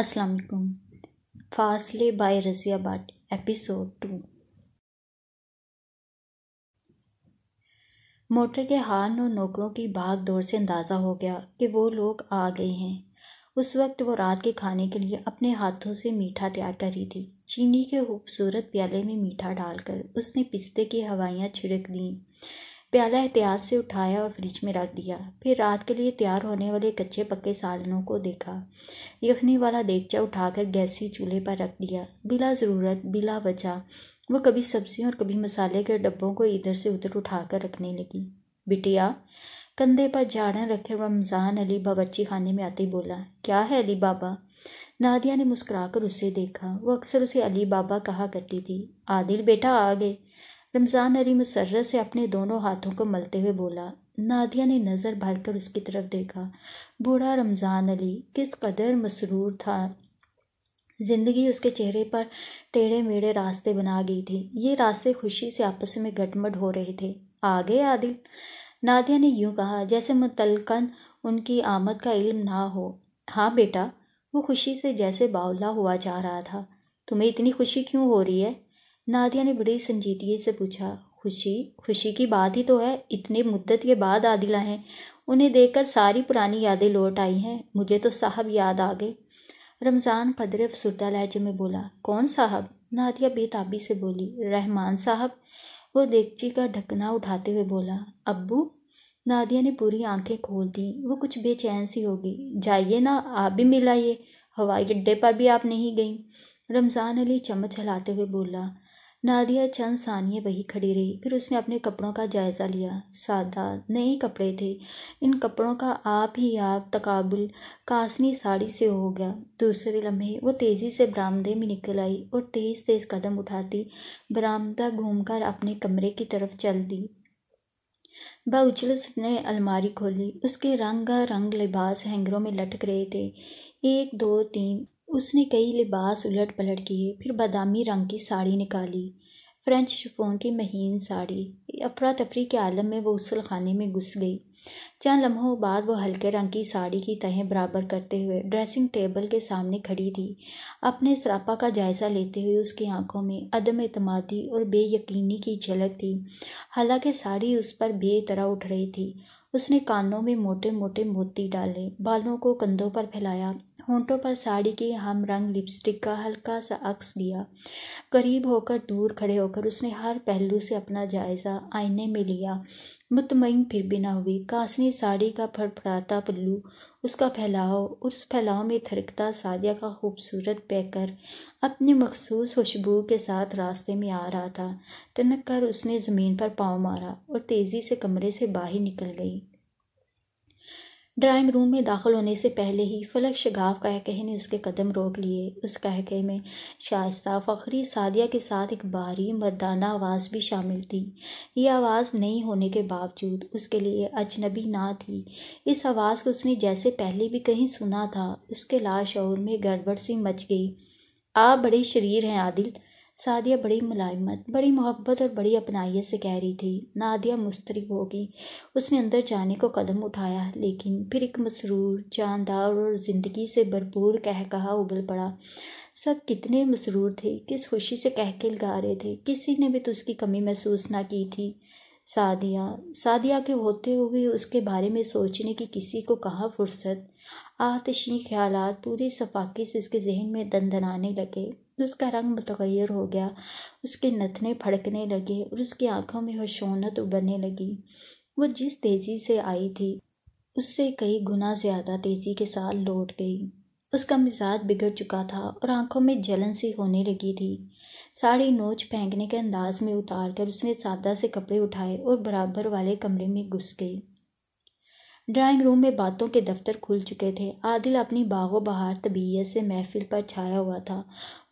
असलकुम फासले by Russia episode two motor के हार और नौकरों की भाग दौड़ से अंदाज़ा हो गया कि वो लोग आ गए हैं उस वक्त वो रात के खाने के लिए अपने हाथों से मीठा तैयार कर रही थी चीनी के खूबसूरत प्याले में मीठा डालकर उसने पिस्ते की हवाइयाँ छिड़क दीं प्याला एहतियात से उठाया और फ्रिज में रख दिया फिर रात के लिए तैयार होने वाले कच्चे पक्के सालनों को देखा यखनी वाला देगचा उठाकर गैसी चूल्हे पर रख दिया बिला ज़रूरत बिला वजह वह कभी सब्जियों और कभी मसाले के डब्बों को इधर से उधर उठाकर रखने लगी बिटिया कंधे पर झाड़न रखे रमज़ान अली बावची खाने में आते ही बोला क्या है अली बाबा नादिया ने मुस्कुराकर उसे देखा वो अक्सर उसे अली बाबा कहा करती थी आदिल बेटा आ गए रमज़ान अली मुसर्र से अपने दोनों हाथों को मलते हुए बोला नादिया ने नज़र भरकर उसकी तरफ देखा बूढ़ा रमज़ान अली किस कदर मसरूर था ज़िंदगी उसके चेहरे पर टेढ़े मेढ़े रास्ते बना गई थी ये रास्ते खुशी से आपस में गटमट हो रहे थे आ गए आदिल नादिया ने यूं कहा जैसे मुतलकन उनकी आमद का इल्म ना हो हाँ बेटा वो खुशी से जैसे बावला हुआ जा रहा था तुम्हें इतनी खुशी क्यों हो रही है नादिया ने बड़ी संजीदगी से पूछा खुशी खुशी की बात ही तो है इतने मुद्दत के बाद आदिला हैं उन्हें देखकर सारी पुरानी यादें लौट आई हैं मुझे तो साहब याद आ गए रमज़ान कदर अफसरदा लहजे में बोला कौन साहब नादिया बेताबी से बोली रहमान साहब वो देगची का ढकना उठाते हुए बोला अब्बू नादिया ने पूरी आंखें खोल दी वो कुछ बेचैन सी होगी जाइए ना आप भी मिलाइए हवाई अड्डे पर भी आप नहीं गई रमज़ान अली चम्मच हिलाते हुए बोला नादिया चंद सानिए वही खड़ी रही फिर उसने अपने कपड़ों का जायज़ा लिया सादा नए कपड़े थे इन कपड़ों का आप ही आप तकाबुल कासनी साड़ी से हो गया दूसरे लम्हे वो तेज़ी से बरामदे में निकल आई और तेज़ तेज़ कदम उठाती बरामदा घूमकर अपने कमरे की तरफ चल दी बाउचलस ने अलमारी खोली उसके रंग रंग लिबास हैंगरों में लटक रहे थे एक दो तीन उसने कई लिबास उलट पलट किए फिर बादामी रंग की साड़ी निकाली फ्रेंच शिफोन की महीन साड़ी अफरा तफरी के आलम में वो उसल खाने में घुस गई चंद लम्हों बाद वो हल्के रंग की साड़ी की तहें बराबर करते हुए ड्रेसिंग टेबल के सामने खड़ी थी अपने सरापा का जायज़ा लेते हुए उसकी आंखों में अदम अतमादी और बेयकीनी की झलक थी हालांकि साड़ी उस पर बेतरा उठ रही थी उसने कानों में मोटे मोटे मोती डाले बालों को कंधों पर फैलाया होंठों पर साड़ी की हम रंग लिपस्टिक का हल्का सा अक्स दिया करीब होकर दूर खड़े होकर उसने हर पहलू से अपना जायज़ा आईने में लिया मुतमिन फिर बिना हुई कासनी साड़ी का फड़फड़ाता पल्लू उसका फैलाव और उस फैलाव में थरकता सादिया का खूबसूरत पैकर अपने मखसूस खुशबू के साथ रास्ते में आ रहा था तनक कर उसने ज़मीन पर पाँव मारा और तेज़ी से कमरे से बाहर निकल गई ड्राइंग रूम में दाखिल होने से पहले ही फलक शगाव कह कहे ने उसके कदम रोक लिए उस कहकहे में शाइस्ता फ़खरी सादिया के साथ एक बारी मर्दाना आवाज़ भी शामिल थी ये आवाज़ नहीं होने के बावजूद उसके लिए अजनबी ना थी इस आवाज़ को उसने जैसे पहले भी कहीं सुना था उसके लाशौर में गड़बड़ सी मच गई आप बड़े शरीर हैं आदिल सादिया बड़ी मुलायमत बड़ी मोहब्बत और बड़ी अपनाइयत से कह रही थी नादिया मुस्तरब होगी उसने अंदर जाने को कदम उठाया लेकिन फिर एक मसरूर जानदार और ज़िंदगी से भरपूर कह कहा उबल पड़ा सब कितने मसरूर थे किस खुशी से कहके लगा रहे थे किसी ने भी तो उसकी कमी महसूस ना की थी सादिया सादिया के होते हुए उसके बारे में सोचने की किसी को कहाँ फुर्सत आतशी ख्याल पूरी सफाके से उसके जहन में दंदनाने लगे उसका रंग मतगैर हो गया उसके नथने फड़कने लगे और उसकी आंखों में हशोनत उबरने लगी वो जिस तेज़ी से आई थी उससे कई गुना ज़्यादा तेज़ी के साथ लौट गई उसका मिजाज बिगड़ चुका था और आंखों में जलन सी होने लगी थी साड़ी नोच फेंकने के अंदाज में उतार कर उसने सादा से कपड़े उठाए और बराबर वाले कमरे में घुस गई ड्राइंग रूम में बातों के दफ्तर खुल चुके थे आदिल अपनी बागो बहार तबीयत से महफिल पर छाया हुआ था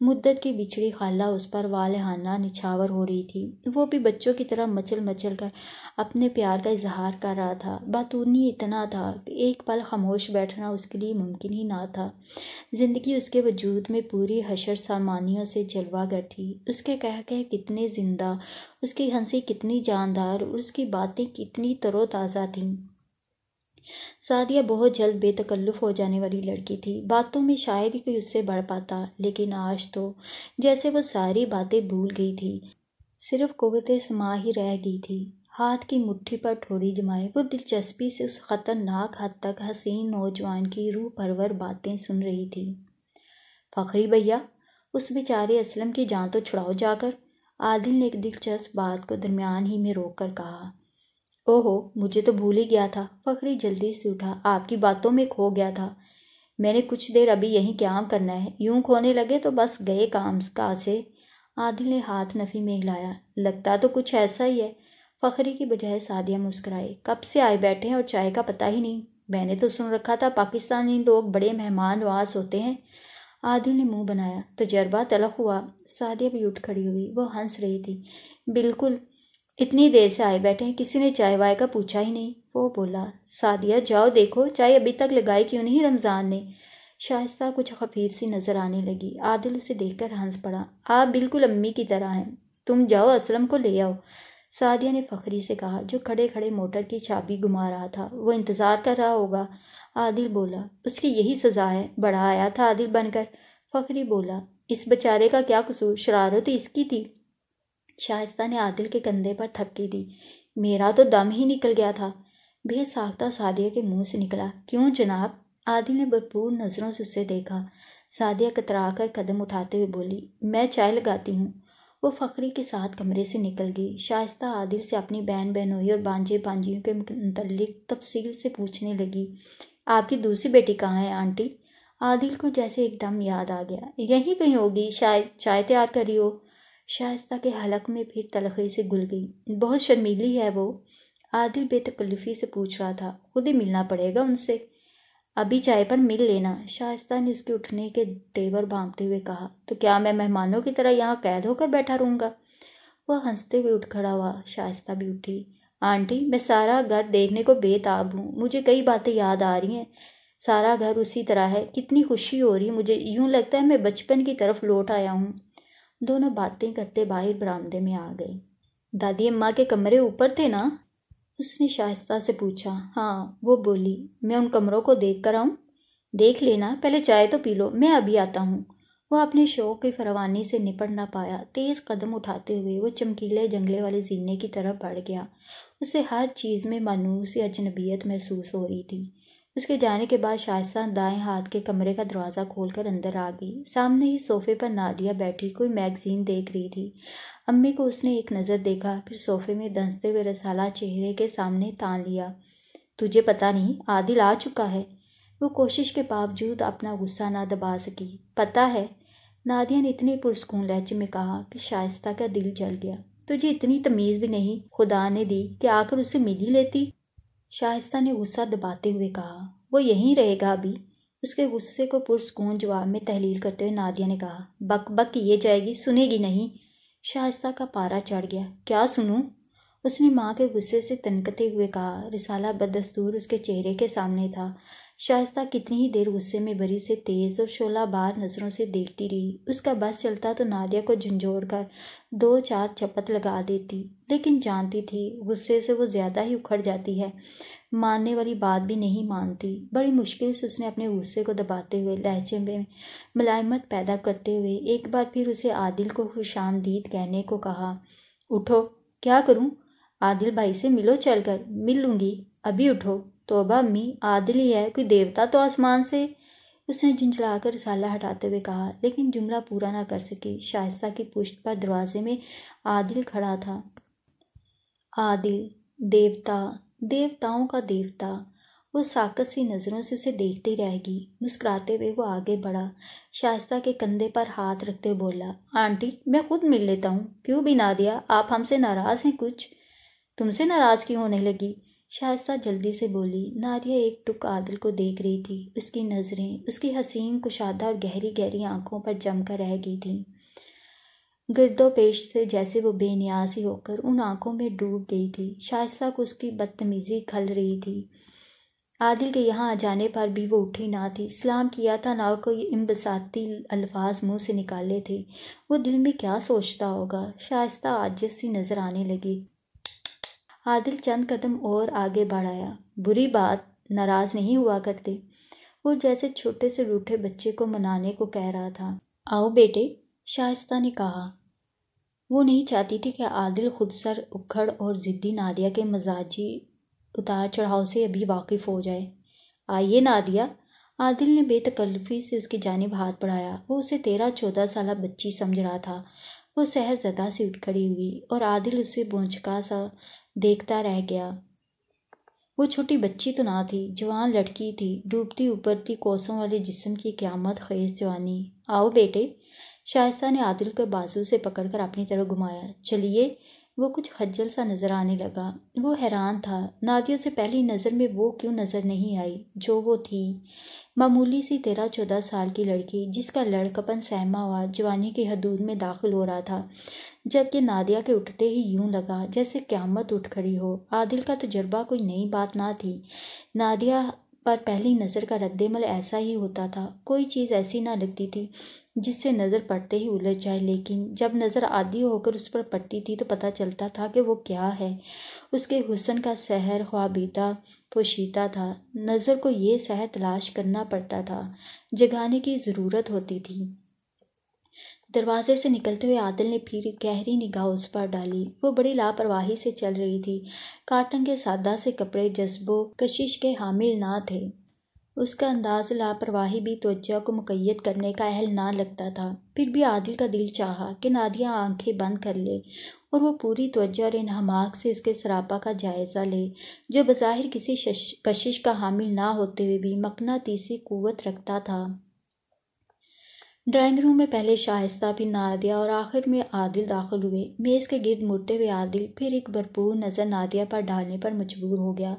मुद्दत की बिछड़ी खाला उस पर वालहाना निछावर हो रही थी वो भी बच्चों की तरह मचल मचल कर अपने प्यार का इजहार कर रहा था बातूनी इतना था कि एक पल खामोश बैठना उसके लिए मुमकिन ही ना था ज़िंदगी उसके वजूद में पूरी हशर सामानियों से जलवागर थी उसके कह कह कितने ज़िंदा उसकी हंसी कितनी जानदार और उसकी बातें कितनी तरोताज़ा थीं सादिया बहुत जल्द बेतकल्लुफ़ हो जाने वाली लड़की थी बातों में शायद ही कोई उससे बढ़ पाता लेकिन आज तो जैसे वो सारी बातें भूल गई थी सिर्फ कुवत समा ही रह गई थी हाथ की मुट्ठी पर ठोड़ी जमाए वो दिलचस्पी से उस ख़तरनाक हद तक हसीन नौजवान की रूह परवर बातें सुन रही थी फ़खरी भैया उस बेचारे असलम की जान तो छुड़ाओ जाकर आदिल ने एक दिलचस्प बात को दरमियान ही में रोक कर कहा ओहो मुझे तो भूल ही गया था फखरी जल्दी से उठा आपकी बातों में खो गया था मैंने कुछ देर अभी यहीं काम करना है यूं खोने लगे तो बस गए काम का से आदिल ने हाथ नफ़ी में हिलाया लगता तो कुछ ऐसा ही है फखरी की बजाय सादिया मुस्कराई कब से आए बैठे हैं और चाय का पता ही नहीं मैंने तो सुन रखा था पाकिस्तानी लोग बड़े मेहमान वास होते हैं आदिल ने मुंह बनाया तजर्बा तो तलख हुआ सादिया भी उठ खड़ी हुई वो हंस रही थी बिल्कुल इतनी देर से आए बैठे हैं किसी ने चाय वाय का पूछा ही नहीं वो बोला सादिया जाओ देखो चाय अभी तक लगाई क्यों नहीं रमज़ान ने शाइस्ता कुछ खफीफ सी नज़र आने लगी आदिल उसे देखकर हंस पड़ा आप बिल्कुल अम्मी की तरह हैं तुम जाओ असलम को ले आओ सादिया ने फ़खरी से कहा जो खड़े खड़े मोटर की चाबी घुमा रहा था वो इंतज़ार कर रहा होगा आदिल बोला उसकी यही सज़ा है बड़ा आया था आदिल बनकर फ़खरी बोला इस बेचारे का क्या कसूर शरारत तो इसकी थी शाइस्ता ने आदिल के कंधे पर थपकी दी मेरा तो दम ही निकल गया था बेसाख्ता सादिया के मुंह से निकला क्यों जनाब आदिल ने भरपूर नज़रों से उसे देखा सादिया कतरा कर कदम उठाते हुए बोली मैं चाय लगाती हूँ वो फ़करी के साथ कमरे से निकल गई शाइस्ता आदिल से अपनी बहन बहनोई और बांझे बांझियों के मतलब तफसील से पूछने लगी आपकी दूसरी बेटी कहाँ है आंटी आदिल को जैसे एकदम याद आ गया यही कहीं होगी शायद चाय तैयार करी हो शायस्ता के हलक में फिर तलखे से घुल गई बहुत शर्मीली है वो आदिल बेतकल्लफ़ी से पूछ रहा था खुद ही मिलना पड़ेगा उनसे अभी चाय पर मिल लेना शायस्ता ने उसके उठने के तेवर भांपते हुए कहा तो क्या मैं मेहमानों की तरह यहाँ कैद होकर बैठा रहूँगा वह हंसते हुए उठ खड़ा हुआ शाइस्ता भी उठी आंटी मैं सारा घर देखने को बेताब हूँ मुझे कई बातें याद आ रही हैं सारा घर उसी तरह है कितनी खुशी हो रही मुझे यूँ लगता है मैं बचपन की तरफ लौट आया हूँ दोनों बातें करते बाहर बरामदे में आ गए दादी अम्मा के कमरे ऊपर थे ना उसने शाइस्ता से पूछा हाँ वो बोली मैं उन कमरों को देख कर आऊँ देख लेना पहले चाय तो पी लो मैं अभी आता हूँ वो अपने शौक की फरवानी से निपट ना पाया तेज़ कदम उठाते हुए वो चमकीले जंगले वाले जीने की तरफ बढ़ गया उसे हर चीज़ में मानूस या अजनबियत महसूस हो रही थी उसके जाने के बाद शाइस्ता दाएं हाथ के कमरे का दरवाज़ा खोलकर अंदर आ गई सामने ही सोफे पर नादिया बैठी कोई मैगज़ीन देख रही थी अम्मी को उसने एक नज़र देखा फिर सोफे में दंसते हुए रसाला चेहरे के सामने तान लिया तुझे पता नहीं आदिल आ चुका है वो कोशिश के बावजूद अपना गुस्सा ना दबा सकी पता है नादिया ने इतने पुरस्कून लहजे में कहा कि शाइस्ता का दिल जल गया तुझे इतनी तमीज़ भी नहीं खुदा ने दी कि आकर उसे मिली लेती शाइस्ता ने गुस्सा दबाते हुए कहा वो यहीं रहेगा अभी उसके गुस्से को पुरसकून जवाब में तहलील करते हुए नादिया ने कहा बक बक ये जाएगी सुनेगी नहीं शाइस्ता का पारा चढ़ गया क्या सुनूं उसने माँ के गुस्से से तनकते हुए कहा रिसाला बदस्तूर उसके चेहरे के सामने था शाइस्ता कितनी ही देर गुस्से में बरी उसे तेज़ और शोला बार नज़रों से देखती रही उसका बस चलता तो नादिया को झंझोड़ कर दो चार चपत लगा देती लेकिन जानती थी गुस्से से वो ज़्यादा ही उखड़ जाती है मानने वाली बात भी नहीं मानती बड़ी मुश्किल से उसने अपने गुस्से को दबाते हुए लहजे में मुलायमत पैदा करते हुए एक बार फिर उसे आदिल को खुश आमदीद कहने को कहा उठो क्या करूँ आदिल भाई से मिलो चलकर मिल लूँगी अभी उठो तोबा अम्मी आदिल ही है कोई देवता तो आसमान से उसने झिंझला कर रसाला हटाते हुए कहा लेकिन जुमला पूरा ना कर सकी शाइस्ता की पुष्ट पर दरवाजे में आदिल खड़ा था आदिल देवता देवताओं का देवता वो साकत सी नज़रों से उसे देखती रहेगी मुस्कुराते हुए वो आगे बढ़ा शाइस्ता के कंधे पर हाथ रखते हुए बोला आंटी मैं खुद मिल लेता हूँ क्यों भी ना दिया आप हमसे नाराज़ हैं कुछ तुमसे नाराज़ क्यों होने लगी शायस्ता जल्दी से बोली नारिया एक टुक आदिल को देख रही थी उसकी नज़रें उसकी हसीन कुशादा और गहरी गहरी आंखों पर जमकर रह गई थीं गिरदो पेश से जैसे वो बेनियाज ही होकर उन आंखों में डूब गई थी शायस्ता को उसकी बदतमीज़ी खल रही थी आदिल के यहाँ आ जाने पर भी वो उठी ना थी सलाम किया था ना कोई इम्बसाती अल्फाज मुंह से निकाले थे वो दिल में क्या सोचता होगा शायस्ता आज सी नज़र आने लगी आदिल चंद कदम और आगे बढ़ाया बुरी बात नाराज़ नहीं हुआ करती वो जैसे छोटे से रूठे बच्चे को मनाने को कह रहा था आओ बेटे शाइस्ता ने कहा वो नहीं चाहती थी कि आदिल खुद सर उखड़ और ज़िद्दी नादिया के मजाजी उतार चढ़ाव से अभी वाकिफ़ हो जाए आइए नादिया आदिल ने बेतकल्फी से उसकी जानब हाथ बढ़ाया वो उसे तेरह चौदह साल बच्ची समझ रहा था वो ज़दा से उठ खड़ी हुई और आदिल उसे बोझका सा देखता रह गया वो छोटी बच्ची तो ना थी जवान लड़की थी डूबती उबरती कोसों वाले जिसम की क्यामत खेज जवानी आओ बेटे शायस्ता ने आदिल को बाजू से पकड़कर अपनी तरफ घुमाया चलिए वो कुछ खज्जल सा नज़र आने लगा वो हैरान था नादियों से पहली नज़र में वो क्यों नज़र नहीं आई जो वो थी मामूली सी तेरह चौदह साल की लड़की जिसका लड़कपन सहमा हुआ जवानी की हदूद में दाखिल हो रहा था जबकि नादिया के उठते ही यूं लगा जैसे क्यामत उठ खड़ी हो आदिल का तजर्बा कोई नई बात ना थी नादिया पर पहली नज़र का रद्दमल ऐसा ही होता था कोई चीज़ ऐसी ना लगती थी जिससे नज़र पड़ते ही उलझ जाए लेकिन जब नज़र आदि होकर उस पर पड़ती थी तो पता चलता था कि वो क्या है उसके हुसन का सहर ख्वाबीदा पोशीदा था नज़र को ये सहर तलाश करना पड़ता था जगाने की ज़रूरत होती थी दरवाजे से निकलते हुए आदिल ने फिर गहरी निगाह उस पर डाली वो बड़ी लापरवाही से चल रही थी काटन के सादा से कपड़े जज्बों कशिश के हामिल ना थे उसका अंदाज लापरवाही भी त्वचा को मुकैद करने का अहल ना लगता था फिर भी आदिल का दिल चाहा कि नादिया आंखें बंद कर ले और वो पूरी तोज्जा और इन हमाक से उसके सरापा का जायज़ा ले जो बज़ाहिर किसी कशिश का हामिल ना होते हुए भी मकना तीसी कुवत रखता था ड्राइंग रूम में पहले शाइस्ता भी नादिया और आखिर में आदिल दाखिल हुए मेज़ के गिरद मुड़ते हुए आदिल फिर एक भरपूर नज़र नादिया पर डालने पर मजबूर हो गया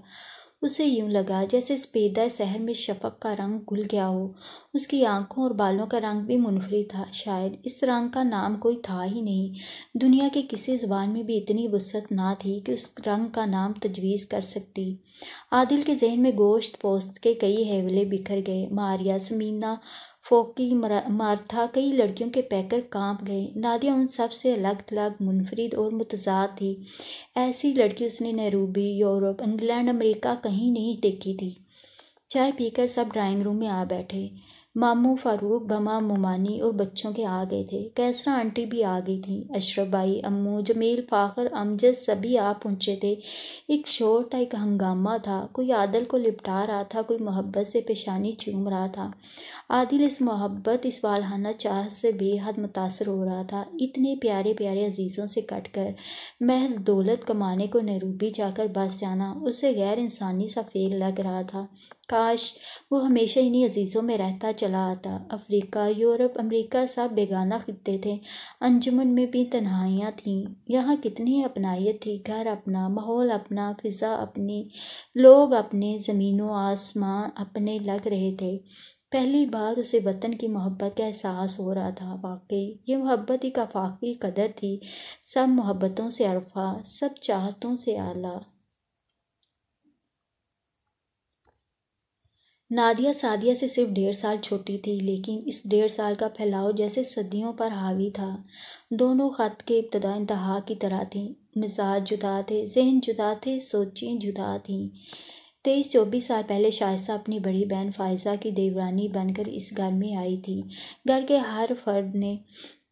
उसे यूं लगा जैसे स्पेदा शहर में शफक का रंग घुल गया हो उसकी आंखों और बालों का रंग भी मुनफरी था शायद इस रंग का नाम कोई था ही नहीं दुनिया के किसी ज़बान में भी इतनी वसत ना थी कि उस रंग का नाम तजवीज़ कर सकती आदिल के जहन में गोश्त पोस्त के कई हेवले बिखर गए मारिया समीना फोकी मार्था कई लड़कियों के पैकर कांप गए नादिया उन सब से अलग थलग मुनफरद और मुतजाद थी ऐसी लड़की उसने नेहरूबी यूरोप इंग्लैंड अमेरिका कहीं नहीं देखी थी चाय पीकर सब ड्राइंग रूम में आ बैठे मामू फ़ारूक बमा मोमानी और बच्चों के आ गए थे कैसरा आंटी भी आ गई थी अशरफ भाई अम्मू जमील फ़ाखर अमजद सभी आ पहुँचे थे एक शोर था एक हंगामा था कोई आदल को लिपटा रहा था कोई मोहब्बत से पेशानी चूम रहा था आदिल इस मोहब्बत इस वालहाना चाह से बेहद मुतासर हो रहा था इतने प्यारे प्यारे अजीज़ों से कट कर महज दौलत कमाने को नरूबी जाकर बस जाना उसे गैर इंसानी सा फेल लग रहा था काश वो हमेशा इन्हीं अजीज़ों में रहता चला आता अफ्रीका यूरोप अमेरिका सब बेगाना खत्ते थे अंजुमन में भी तन्हाइयाँ थीं यहाँ कितनी अपनाइत थी घर अपना माहौल अपना फिज़ा अपनी लोग अपने ज़मीनों आसमान अपने लग रहे थे पहली बार उसे वतन की मोहब्बत का एहसास हो रहा था वाकई ये मोहब्बत एक आफाकी कदर थी सब मोहब्बतों से अरफा सब चाहतों से आला नादिया सादिया से सिर्फ डेढ़ साल छोटी थी लेकिन इस डेढ़ साल का फैलाव जैसे सदियों पर हावी था दोनों खत के इब्तदा इंतहा की तरह थी मिजाज जुदा थे जहन जुदा थे सोचें जुदा थीं तेईस चौबीस साल पहले शाइसा अपनी बड़ी बहन फायजा की देवरानी बनकर इस घर में आई थी घर के हर फर्द ने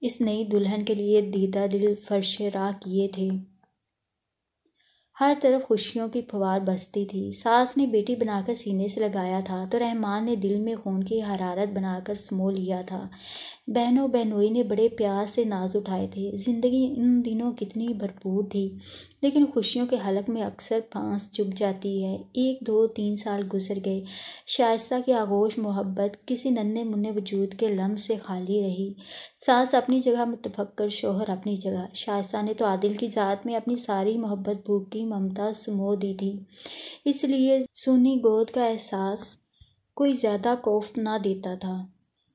इस नई दुल्हन के लिए दीदा दिल फर्श राह किए थे हर तरफ खुशियों की फवार बसती थी सास ने बेटी बनाकर सीने से लगाया था तो रहमान ने दिल में खून की हरारत बनाकर समो लिया था बहनों बहनोई ने बड़े प्यार से नाज उठाए थे ज़िंदगी इन दिनों कितनी भरपूर थी लेकिन खुशियों के हलक में अक्सर फांस चुप जाती है एक दो तीन साल गुजर गए शायस्ता की आगोश मोहब्बत किसी नन्हे मुन्ने वजूद के लम्ब से खाली रही सास अपनी जगह मुतफक्र शोहर अपनी जगह शायस्ता ने तो आदिल की ज़ात में अपनी सारी मोहब्बत भूखी ममता सुमो दी थी इसलिए सुनी गोद का एहसास कोई ज़्यादा कोफ्त ना देता था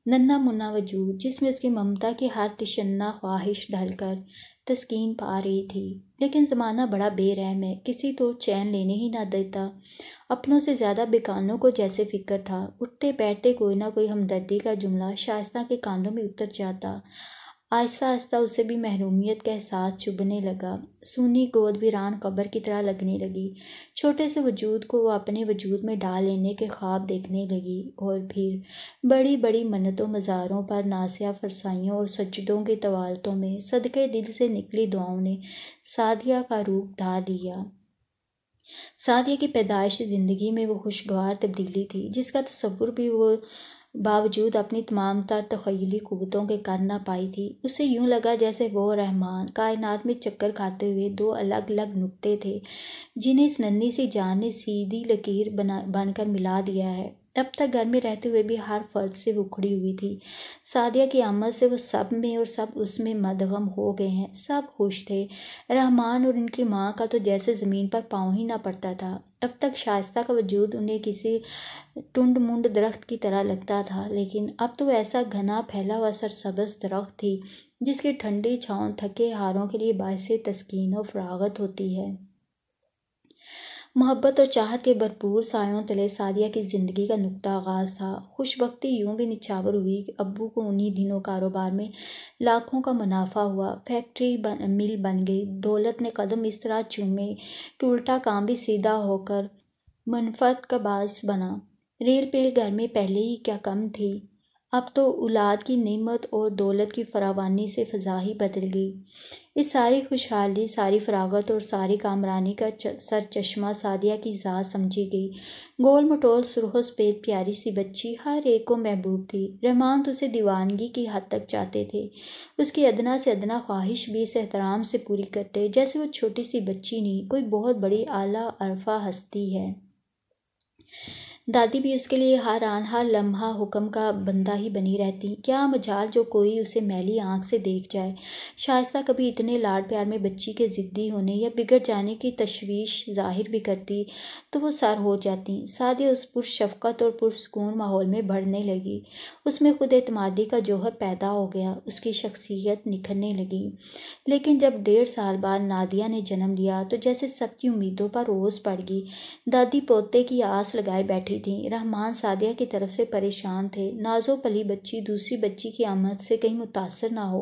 नन्ना मुन्ना वजूद जिसमें उसकी ममता की हर तिशन्ना ख्वाहिश ढलकर तस्कीन पा रही थी लेकिन ज़माना बड़ा बेरहम है किसी तो चैन लेने ही ना देता अपनों से ज़्यादा बेकानों को जैसे फिक्र था उठते बैठते कोई ना कोई हमदर्दी का जुमला शायस्ता के कानों में उतर जाता आहिस्ता आहिस्ता उसे भी महरूमियत का एहसास चुभने लगा सूनी गोद वीरान कब्र की तरह लगने लगी छोटे से वजूद को वह अपने वजूद में डाल लेने के ख्वाब देखने लगी और फिर बड़ी बड़ी मन्नतों मज़ारों पर नासिया फरसाइयों और सजदों की तवालतों में सदके दिल से निकली दुआओं ने सादिया का रूप धा लिया सादिया की पैदाइश ज़िंदगी में वो खुशगवार तब्दीली थी जिसका तस्वुर भी वो बावजूद अपनी तमाम तर तखीली कुतों के कर ना पाई थी उसे यूं लगा जैसे वो रहमान कायनात में चक्कर खाते हुए दो अलग अलग नुक्ते थे जिन्हें इस नन्ही सी जान ने सीधी लकीर बना बनकर मिला दिया है अब तक घर में रहते हुए भी हर फर्द से उखड़ी हुई थी सादिया की आमद से वो सब में और सब उसमें मदगम हो गए हैं सब खुश थे रहमान और उनकी माँ का तो जैसे ज़मीन पर पाँव ही ना पड़ता था अब तक शायस्ता का वजूद उन्हें किसी टुंड मुंड दरख्त की तरह लगता था लेकिन अब तो ऐसा घना फैला हुआ सरसब्ज दरख्त थी जिसकी ठंडी छाँव थके हारों के लिए बायस तस्किन और फरागत होती है मोहब्बत और चाहत के भरपूर सायों तले सादिया की ज़िंदगी का नुकता आगाज़ था खुश वक्ती यूं भी निछावर हुई कि अबू को उन्हीं दिनों कारोबार में लाखों का मुनाफा हुआ फैक्ट्री बन, मिल बन गई दौलत ने कदम इस तरह चूमे कि उल्टा काम भी सीधा होकर मनफत का बास बना रेल पेल घर में पहले ही क्या कम थी अब तो औलाद की नेमत और दौलत की फरावानी से ही बदल गई इस सारी खुशहाली सारी फरागत और सारी कामरानी का सर चश्मा सादिया की ज़ात समझी गई गोल मटोल सुरह सफ़ेद प्यारी सी बच्ची हर एक को महबूब थी रहमान तो उसे दीवानगी की हद तक चाहते थे उसकी अदना से अदना ख्वाहिश भी इस एहतराम से पूरी करते जैसे वो छोटी सी बच्ची नहीं कोई बहुत बड़ी आला अरफा हस्ती है दादी भी उसके लिए हर आन हर लम्हा हुक्म का बंदा ही बनी रहती क्या मजाल जो कोई उसे मैली आंख से देख जाए शाइस्ता कभी इतने लाड प्यार में बच्ची के ज़िद्दी होने या बिगड़ जाने की तशवीश जाहिर भी करती तो वो सर हो जाती सादे उस शफकत और पुरसकून माहौल में बढ़ने लगी उसमें खुद एतमादी का जौहर पैदा हो गया उसकी शख्सियत निखरने लगी लेकिन जब डेढ़ साल बाद नादिया ने जन्म लिया तो जैसे सबकी उम्मीदों पर रोज़ पड़ गई दादी पोते की आस लगाए बैठी बैठी थीं रहमान सादिया की तरफ से परेशान थे नाजो पली बच्ची दूसरी बच्ची की आमद से कहीं मुतासर ना हो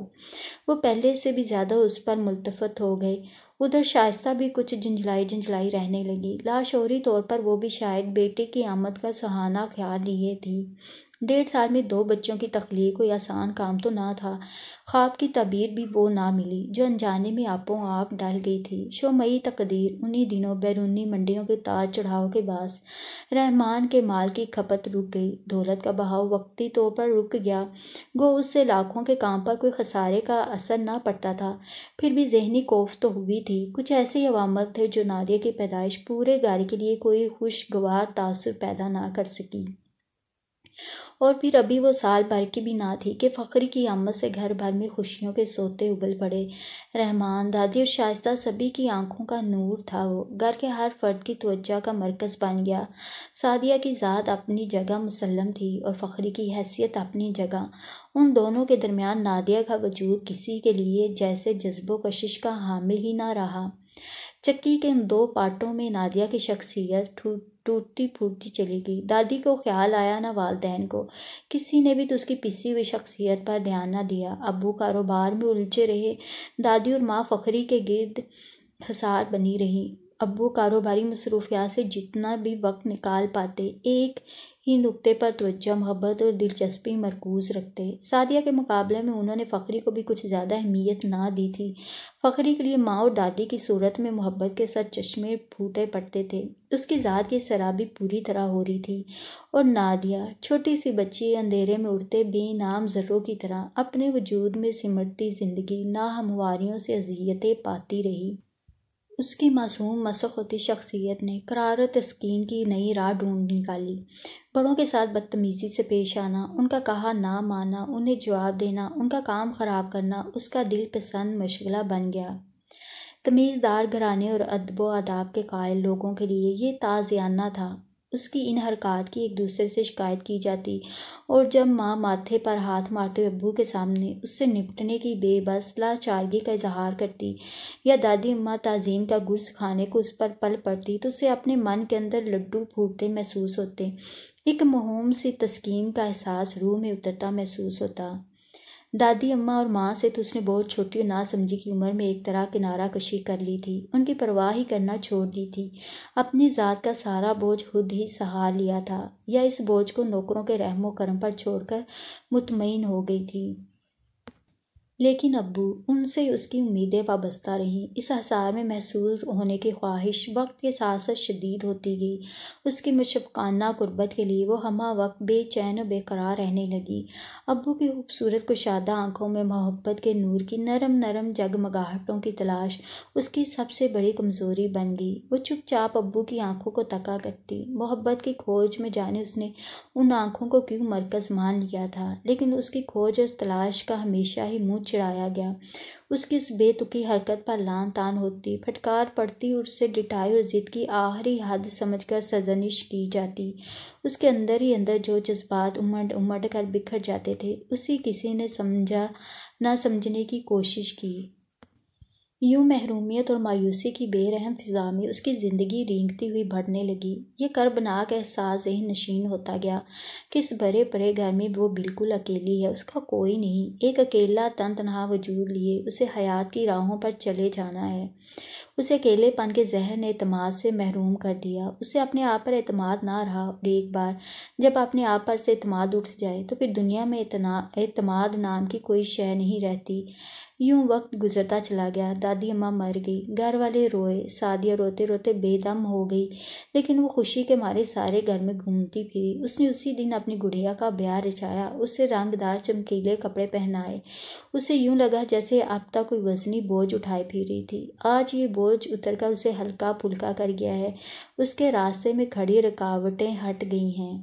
वो पहले से भी ज़्यादा उस पर मुलतफत हो गए उधर शायस्ता भी कुछ झंझलाई झंझलाई रहने लगी लाशोरी तौर पर वो भी शायद बेटे की आमद का सुहाना ख्याल लिए थी डेढ़ साल में दो बच्चों की तख्लीक कोई आसान काम तो ना था ख्वाब की तबीर भी वो ना मिली जो अनजाने में आपों आप डाल गई थी शोमई तकदीर उन्हीं दिनों बैरूनी मंडियों के तार चढ़ाव के बास रहमान के माल की खपत रुक गई दौलत का बहाव वक्ती तौर पर रुक गया गो उससे लाखों के काम पर कोई खसारे का असर ना पड़ता था फिर भी जहनी कोफ तो हुई थी थी कुछ ऐसे अवामल थे जो नादिया की पैदाइश पूरे गार के लिए कोई खुशगवार तासर पैदा ना कर सकी और फिर अभी वो साल भर की भी ना थी कि फ़खरी की आमद से घर भर में खुशियों के सोते उबल पड़े रहमान दादी और शाइस्ता सभी की आंखों का नूर था वो घर के हर फर्द की तोजा का मरकज़ बन गया सादिया की ज़ात अपनी जगह मुसलम थी और फ़खरी की हैसियत अपनी जगह उन दोनों के दरमियान नादिया का वजूद किसी के लिए जैसे जज्बो कशिश का हामिल ही ना रहा चक्की के इन दो पार्टों में नादिया की शख्सियत टूटती फूटती चली गई दादी को ख्याल आया ना वालदेन को किसी ने भी तो उसकी पिसी हुई शख्सियत पर ध्यान ना दिया अबू कारोबार में उलझे रहे दादी और माँ फ़खरी के गिर्द हसार बनी रही अबू कारोबारी मसरूफियात से जितना भी वक्त निकाल पाते एक ही नुक्ते पर तोज्जा मोहब्बत और दिलचस्पी मरकूज रखते सादिया के मुकाबले में उन्होंने फ़खरी को भी कुछ ज़्यादा अहमियत ना दी थी फ़खरी के लिए माँ और दादी की सूरत में मोहब्बत के साथ चश्मे फूटे पड़ते थे उसकी ज़ात की शराबी पूरी तरह हो रही थी और नादिया छोटी सी बच्ची अंधेरे में उड़ते बेनाम ज़र्रों की तरह अपने वजूद में सिमटती ज़िंदगी नाहमवारियों से अजियतें पाती रही उसकी मासूम मसखती शख्सियत ने करार तस्कीन की नई राह ढूंढ निकाली बड़ों के साथ बदतमीज़ी से पेश आना उनका कहा ना माना उन्हें जवाब देना उनका काम ख़राब करना उसका दिल पसंद मशगला बन गया तमीज़दार घराने और अदब आदाब के कायल लोगों के लिए ये ताज़ियाना था उसकी इन हरकत की एक दूसरे से शिकायत की जाती और जब माँ माथे पर हाथ मारते हुए अबू के सामने उससे निपटने की बेबस लाचारगी का इजहार करती या दादी अम्मा ताज़ीम का गुड़ खाने को उस पर पल पड़ती तो उसे अपने मन के अंदर लड्डू फूटते महसूस होते एक महोम सी तस्कीन का एहसास रूह में उतरता महसूस होता दादी अम्मा और माँ से तो उसने बहुत छोटी और ना समझी की उम्र में एक तरह किनारा कशी कर ली थी उनकी परवाह ही करना छोड़ दी थी अपनी ज़ात का सारा बोझ खुद ही सहा लिया था या इस बोझ को नौकरों के रहमो करम पर छोड़कर मुतमिन हो गई थी लेकिन अब्बू उनसे उसकी उम्मीदें वाबस्ता रहीं इस आसार में महसूस होने की ख्वाहिश वक्त के साथ साथ शदीद होती गई उसकी मुशफकाना गुर्बत के लिए वो हमा वक्त बेचैन और बेकरार रहने लगी अबू की खूबसूरत कुशादा आंखों में मोहब्बत के नूर की नरम नरम जगमगाहटों की तलाश उसकी सबसे बड़ी कमज़ोरी बन गई वो चुपचाप अबू की आंखों को तका करती मोहब्बत की खोज में जाने उसने उन आंखों को क्यों मरकज़ मान लिया था लेकिन उसकी खोज और तलाश का हमेशा ही मुँह चिढ़ाया गया उसकी इस बेतुकी हरकत पर लान तान होती फटकार पड़ती और उसे डिटाई और ज़िद की आखिरी हद समझकर सजनिश की जाती उसके अंदर ही अंदर जो जज्बात उमड़ उमड़ कर बिखर जाते थे उसे किसी ने समझा ना समझने की कोशिश की यूं महरूमियत और मायूसी की बेरहम फिजा में उसकी ज़िंदगी रेंगती हुई बढ़ने लगी ये करबनाक एहसास जहन नशीन होता गया कि इस परे घर में वो बिल्कुल अकेली है उसका कोई नहीं एक अकेला तन तनहा वजूद लिए उसे हयात की राहों पर चले जाना है उसे अकेलेपन के जहर ने अतमाद से महरूम कर दिया उसे अपने आप पर अतमाद ना रहा और एक बार जब अपने आप पर से अतमाद उठ जाए तो फिर दुनिया में इतना अतमाद नाम की कोई शय नहीं रहती यूं वक्त गुजरता चला गया दादी अम्मा मर गई घर वाले रोए सादिया रोते रोते बेदम हो गई लेकिन वो खुशी के मारे सारे घर में घूमती फिरी उसने उसी दिन अपनी गुड़िया का ब्याह रचाया उसे रंगदार चमकीले कपड़े पहनाए उसे यूं लगा जैसे अब तक कोई वजनी बोझ उठाए फिर रही थी आज ये बोझ उतर कर उसे हल्का फुल्का कर गया है उसके रास्ते में खड़ी रुकावटें हट गई हैं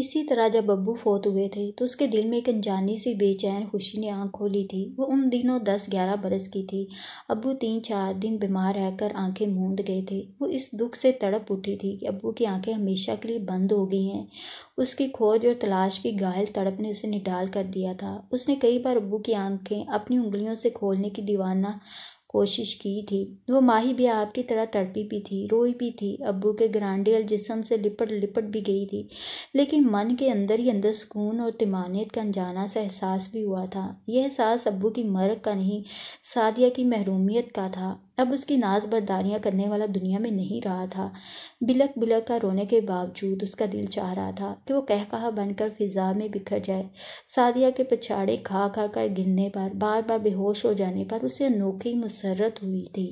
इसी तरह जब अबू फोत हुए थे तो उसके दिल में एक अनजानी सी बेचैन खुशी ने आंख खोली थी वो उन दिनों दस ग्यारह बरस की थी अबू तीन चार दिन बीमार रहकर आंखें मूंद गए थे वो इस दुख से तड़प उठी थी कि अबू की आंखें हमेशा के लिए बंद हो गई हैं उसकी खोज और तलाश की घायल तड़प ने उसे निडाल कर दिया था उसने कई बार अबू की आंखें अपनी उंगलियों से खोलने की दीवाना कोशिश की थी वो माही भी आपकी तरह तड़पी भी थी रोई भी थी अबू के ग्रांडियल जिसम से लिपट लिपट भी गई थी लेकिन मन के अंदर ही अंदर सुकून और तिमानियत का अनजाना सा एहसास भी हुआ था यह एहसास अबू की मरक का नहीं सादिया की महरूमियत का था अब उसकी नाज बर्दारियाँ करने वाला दुनिया में नहीं रहा था बिलक बिलक का रोने के बावजूद उसका दिल चाह रहा था कि वो कह कहा बनकर फिजा में बिखर जाए सादिया के पछाड़े खा खा कर गिरने पर बार बार बेहोश हो जाने पर उसे अनोखी मुसरत हुई थी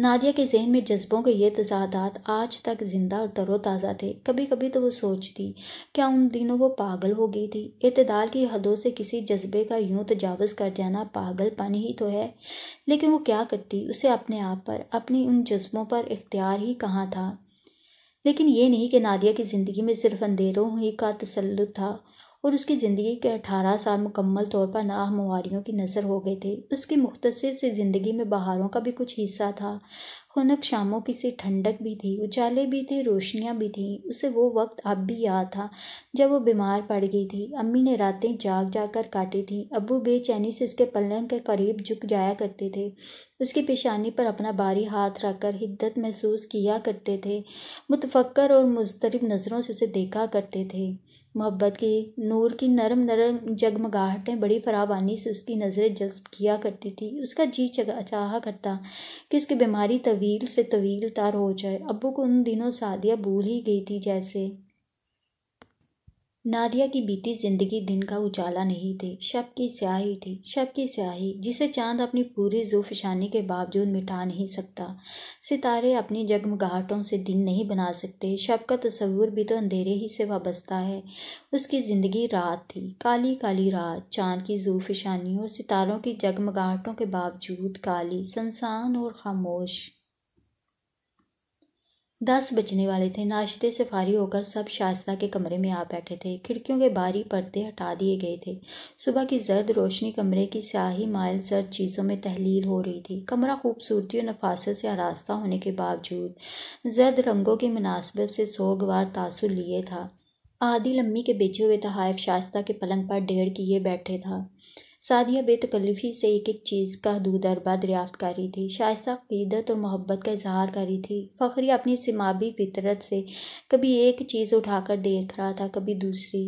नादिया के जहन में जज्बों के ये तजादात आज तक जिंदा और तरोताज़ा थे कभी कभी तो वो सोचती क्या उन दिनों वो पागल हो गई थी इतदाल की हदों से किसी जज्बे का यूं तजावज कर जाना पागलपन ही तो है लेकिन वो क्या करती उसे अपने आप पर अपनी उन जज्बों पर इख्तियार ही कहाँ था लेकिन ये नहीं कि नादिया की ज़िंदगी में सिर्फ अंधेरों ही का तसल्लुत था और उसकी ज़िंदगी के अठारह साल मुकम्मल तौर पर नाहमवारियों की नज़र हो गए थे उसकी मुख्तर से ज़िंदगी में बहारों का भी कुछ हिस्सा था खुनक शामों की सी ठंडक भी थी उचाले भी थे रोशनियाँ भी थीं उसे वो वक्त अब भी याद था जब वो बीमार पड़ गई थी अम्मी ने रातें जाग जाग कर काटी थी अबू बेचैनी से उसके पलंग के करीब झुक जाया करते थे उसकी पेशानी पर अपना बारी हाथ रखकर हिद्दत महसूस किया करते थे मुतफक्र और मुस्तरब नज़रों से उसे देखा करते थे मोहब्बत की नूर की नरम नरम जगमगाहटें बड़ी फरावानी से उसकी नज़रें जज्ब किया करती थी उसका जी चाह करता कि उसकी बीमारी तवील से तवील तार हो जाए अबू को उन दिनों सादिया भूल ही गई थी जैसे नादिया की बीती जिंदगी दिन का उजाला नहीं थी शब की स्याही थी शब की स्याही जिसे चांद अपनी पूरी जोफिशानी के बावजूद मिटा नहीं सकता सितारे अपनी जगमगाहटों से दिन नहीं बना सकते शब का तस्वूर भी तो अंधेरे ही से वाबस्ता है उसकी ज़िंदगी रात थी काली काली रात चांद की जोफिशानी और सितारों की जगमगाहटों के बावजूद काली सनसान और खामोश दस बजने वाले थे नाश्ते से फारी होकर सब शास्ता के कमरे में आ बैठे थे खिड़कियों के बाहरी पर्दे हटा दिए गए थे सुबह की जर्द रोशनी कमरे की स्याही माइल जर्द चीज़ों में तहलील हो रही थी कमरा खूबसूरती और नफासत से आरास्ता होने के बावजूद जर्द रंगों की मुनासबत से सोगवार तासुर लिए था आधी लम्मी के बिछे हुए तहाइफ शास्ता के पलंग पर डेढ़ किए बैठे था सादिया बेतकल्लफी से एक एक चीज़ का दूदरबा दरियाफ्त कर रही थी शाइस्ता अकीदत और मोहब्बत का इजहार कर रही थी फ़खरी अपनी सिमाबी फितरत से कभी एक चीज़ उठाकर देख रहा था कभी दूसरी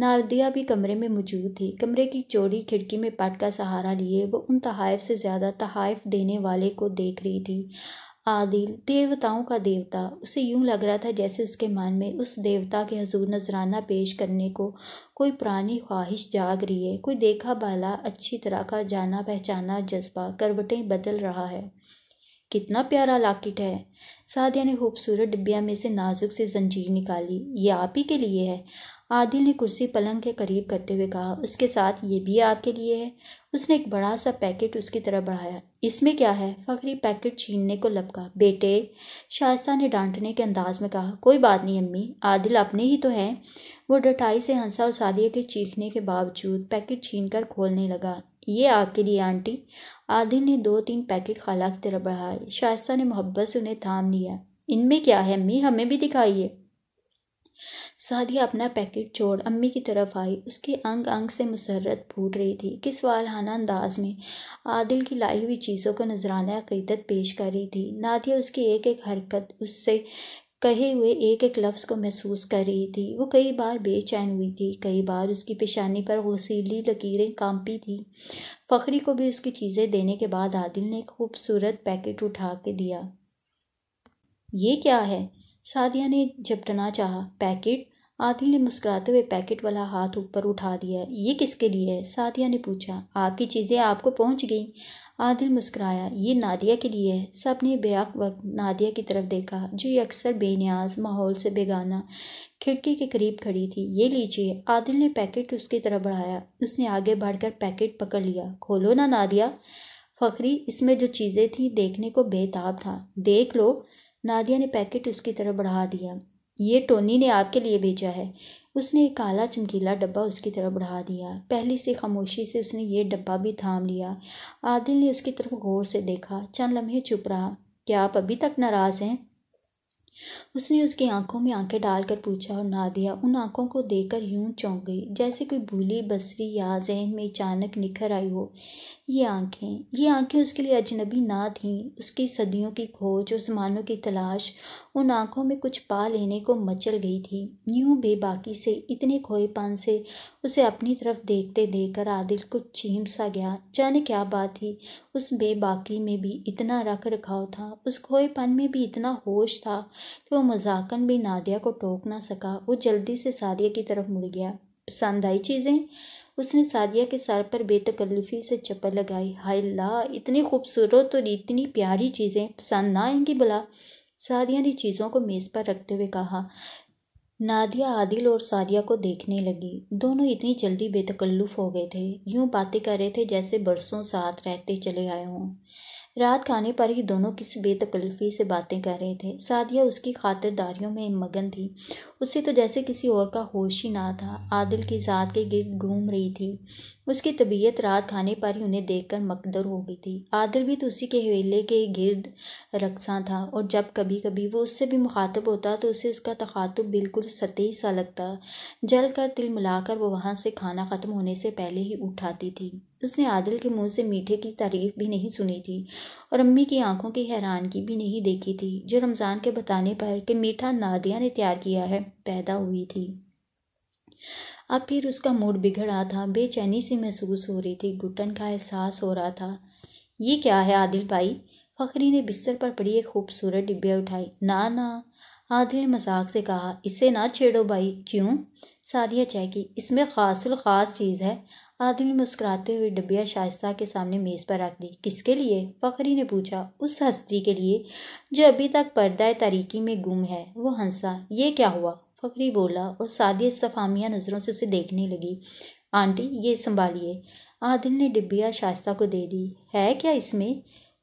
नादिया भी कमरे में मौजूद थी कमरे की चौड़ी खिड़की में पट का सहारा लिए वो उन तहाइफ से ज़्यादा तहाइफ देने वाले को देख रही थी आदिल देवताओं का देवता उसे यूं लग रहा था जैसे उसके मन में उस देवता के हजूर नजराना पेश करने को कोई पुरानी ख्वाहिश जाग रही है कोई देखा बाला अच्छी तरह का जाना पहचाना जज्बा करवटें बदल रहा है कितना प्यारा लाकिट है सादिया ने खूबसूरत डिब्बिया में से नाजुक से जंजीर निकाली ये आप ही के लिए है आदिल ने कुर्सी पलंग के करीब करते हुए कहा उसके साथ ये भी आपके लिए है उसने एक बड़ा सा पैकेट उसकी तरफ बढ़ाया इसमें क्या है फखरी पैकेट छीनने को लपका बेटे शाइस्ता ने डांटने के अंदाज में कहा कोई बात नहीं अम्मी आदिल अपने ही तो हैं वो डटाई से हंसा और सादिया के चीखने के बावजूद पैकेट कर खोलने लगा ये आपके लिए आंटी आदिल ने दो तीन पैकेट खाला की तरफ बढ़ाए शाइस्ता ने मोहब्बत से उन्हें थाम लिया इनमें क्या है अम्मी हमें भी दिखाइए सादिया अपना पैकेट छोड़ अम्मी की तरफ आई उसके अंग अंग से मुसरत फूट रही थी किस वालहाना अंदाज में आदिल की लाई हुई चीज़ों को नजराना अकीदत पेश कर रही थी नादिया उसकी एक एक हरकत उससे कहे हुए एक एक लफ्ज़ को महसूस कर रही थी वो कई बार बेचैन हुई थी कई बार उसकी पेशानी पर वसीली लकीरें कांपी थी फ़खरी को भी उसकी चीज़ें देने के बाद आदिल ने एक खूबसूरत पैकेट उठा के दिया ये क्या है सादिया ने झपटना चाहा पैकेट आदिल ने मुस्कुराते हुए पैकेट वाला हाथ ऊपर उठा दिया ये किसके लिए है सादिया ने पूछा आपकी चीज़ें आपको पहुंच गई आदिल मुस्कराया ये नादिया के लिए है सब ने बेक वक्त नादिया की तरफ देखा जो ये अक्सर बेनियाज माहौल से बेगाना खिड़की के करीब खड़ी थी ये लीजिए आदिल ने पैकेट उसकी तरफ बढ़ाया उसने आगे बढ़कर पैकेट पकड़ लिया खोलो ना नादिया फखरी इसमें जो चीज़ें थी देखने को बेताब था देख लो नादिया ने पैकेट उसकी तरफ बढ़ा दिया ये टोनी ने आपके लिए भेजा है उसने एक काला चमकीला डब्बा उसकी तरफ बढ़ा दिया पहली से खामोशी से उसने ये डब्बा भी थाम लिया आदिल ने उसकी तरफ गौर से देखा चंद लम्हे चुप रहा क्या आप अभी तक नाराज़ हैं उसने उसकी आंखों में आंखें डालकर पूछा और ना दिया उन आंखों को देखकर यूं चौंक गई जैसे कोई भूली बसरी या जहन में अचानक निखर आई हो ये आंखें ये आंखें उसके लिए अजनबी ना थीं उसकी सदियों की खोज और जमानों की तलाश उन आंखों में कुछ पा लेने को मचल गई थी यूं बेबाकी से इतने खोएपान से उसे अपनी तरफ देखते देखकर आदिल कुछ चीम सा गया जाने क्या बात थी उस बेबाकी में भी इतना रख रखाव था उस खोएपन में भी इतना होश था कि वो मजाकन भी नादिया को टोक ना सका वो जल्दी से सादिया की तरफ मुड़ गया पसंद आई चीज़ें उसने सादिया के सर पर बेतकल्लफ़ी से चप्पल लगाई हाय ला इतनी खूबसूरत और इतनी प्यारी चीज़ें पसंद ना आएंगी भला सादिया ने चीज़ों को मेज़ पर रखते हुए कहा नादिया आदिल और सादिया को देखने लगी दोनों इतनी जल्दी बेतकल्लुफ़ हो गए थे यूं बातें कर रहे थे जैसे बरसों साथ रहते चले आए हों रात खाने पर ही दोनों किसी बेतकल्फी से बातें कर रहे थे सादिया उसकी खातिरदारियों में मगन थी उसे तो जैसे किसी और का होश ही ना था आदिल की ज़ात के गिरद घूम रही थी उसकी तबीयत रात खाने पर ही उन्हें देखकर मकदर हो गई थी आदिल भी तो उसी के हवेले के गिरद रकसा था और जब कभी कभी वो उससे भी मुखातब होता तो उसे उसका तखातब बिल्कुल सतही सा लगता जल कर तिल मिलाकर वो वहाँ से खाना ख़त्म होने से पहले ही उठाती थी उसने आदिल के मुंह से मीठे की तारीफ भी नहीं सुनी थी और अम्मी की आंखों की हैरानगी भी नहीं देखी थी जो रमज़ान के बताने पर कि मीठा नादिया ने तैयार किया है पैदा हुई थी अब फिर उसका मूड बिगड़ा था बेचैनी सी महसूस हो रही थी घुटन का एहसास हो रहा था ये क्या है आदिल भाई फखरी ने बिस्तर पर पड़ी एक खूबसूरत डिब्बिया उठाई ना ना आदिल ने मजाक से कहा इसे ना छेड़ो भाई क्यों सादिया चहकी इसमें खासुल खास चीज़ है आदिल ने मुस्कुराते हुए डबिया शाइस्ता के सामने मेज़ पर रख दी किसके लिए फ़खरी ने पूछा उस हस्ती के लिए जो अभी तक पर्दा तारीकी में गुम है वो हंसा ये क्या हुआ फ़खरी बोला और सादी सफामिया नज़रों से उसे देखने लगी आंटी ये संभालिए आदिल ने डिब्बिया शाइस्ता को दे दी है क्या इसमें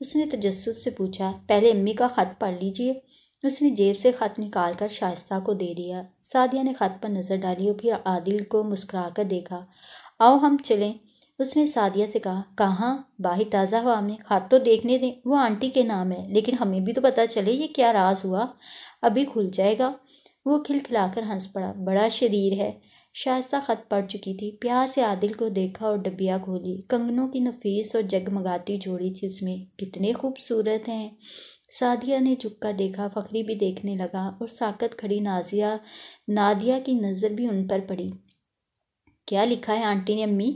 उसने तजस्स से पूछा पहले अम्मी का ख़त पढ़ लीजिए उसने जेब से ख़त निकाल कर शाइस्ता को दे दिया सादिया ने ख़त पर नज़र डाली और फिर आदिल को मुस्कुरा कर देखा आओ हम चलें उसने सादिया से कहा कहाँ बाहर ताज़ा हवा में हाथ तो देखने दें वो आंटी के नाम है लेकिन हमें भी तो पता चले ये क्या राज हुआ अभी खुल जाएगा वो खिलखिलाकर हंस पड़ा बड़ा शरीर है शायस्ता खत पड़ चुकी थी प्यार से आदिल को देखा और डबिया खोली कंगनों की नफीस और जगमगाती जोड़ी थी उसमें कितने खूबसूरत हैं सादिया ने झुककर देखा फखरी भी देखने लगा और साकत खड़ी नाजिया नादिया की नज़र भी उन पर पड़ी क्या लिखा है आंटी ने अम्मी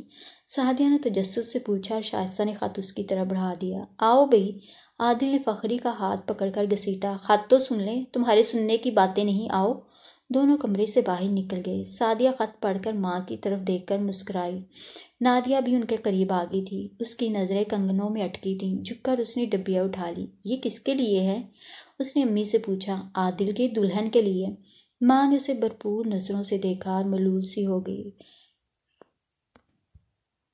सादिया ने तजस्स से पूछा और शायस्ता ने खत उसकी तरह बढ़ा दिया आओ भई आदिल ने फ़खरी का हाथ पकड़कर घसीटा खत तो सुन लें तुम्हारे सुनने की बातें नहीं आओ दोनों कमरे से बाहर निकल गए सादिया खत पढ़कर माँ की तरफ कर मुस्कुराई नादिया भी उनके करीब आ गई थी उसकी नज़रें कंगनों में अटकी थीं झुककर उसने डिब्बिया उठा ली ये किसके लिए है उसने अम्मी से पूछा आदिल की दुल्हन के लिए माँ ने उसे भरपूर नज़रों से देखा और मलूल सी हो गई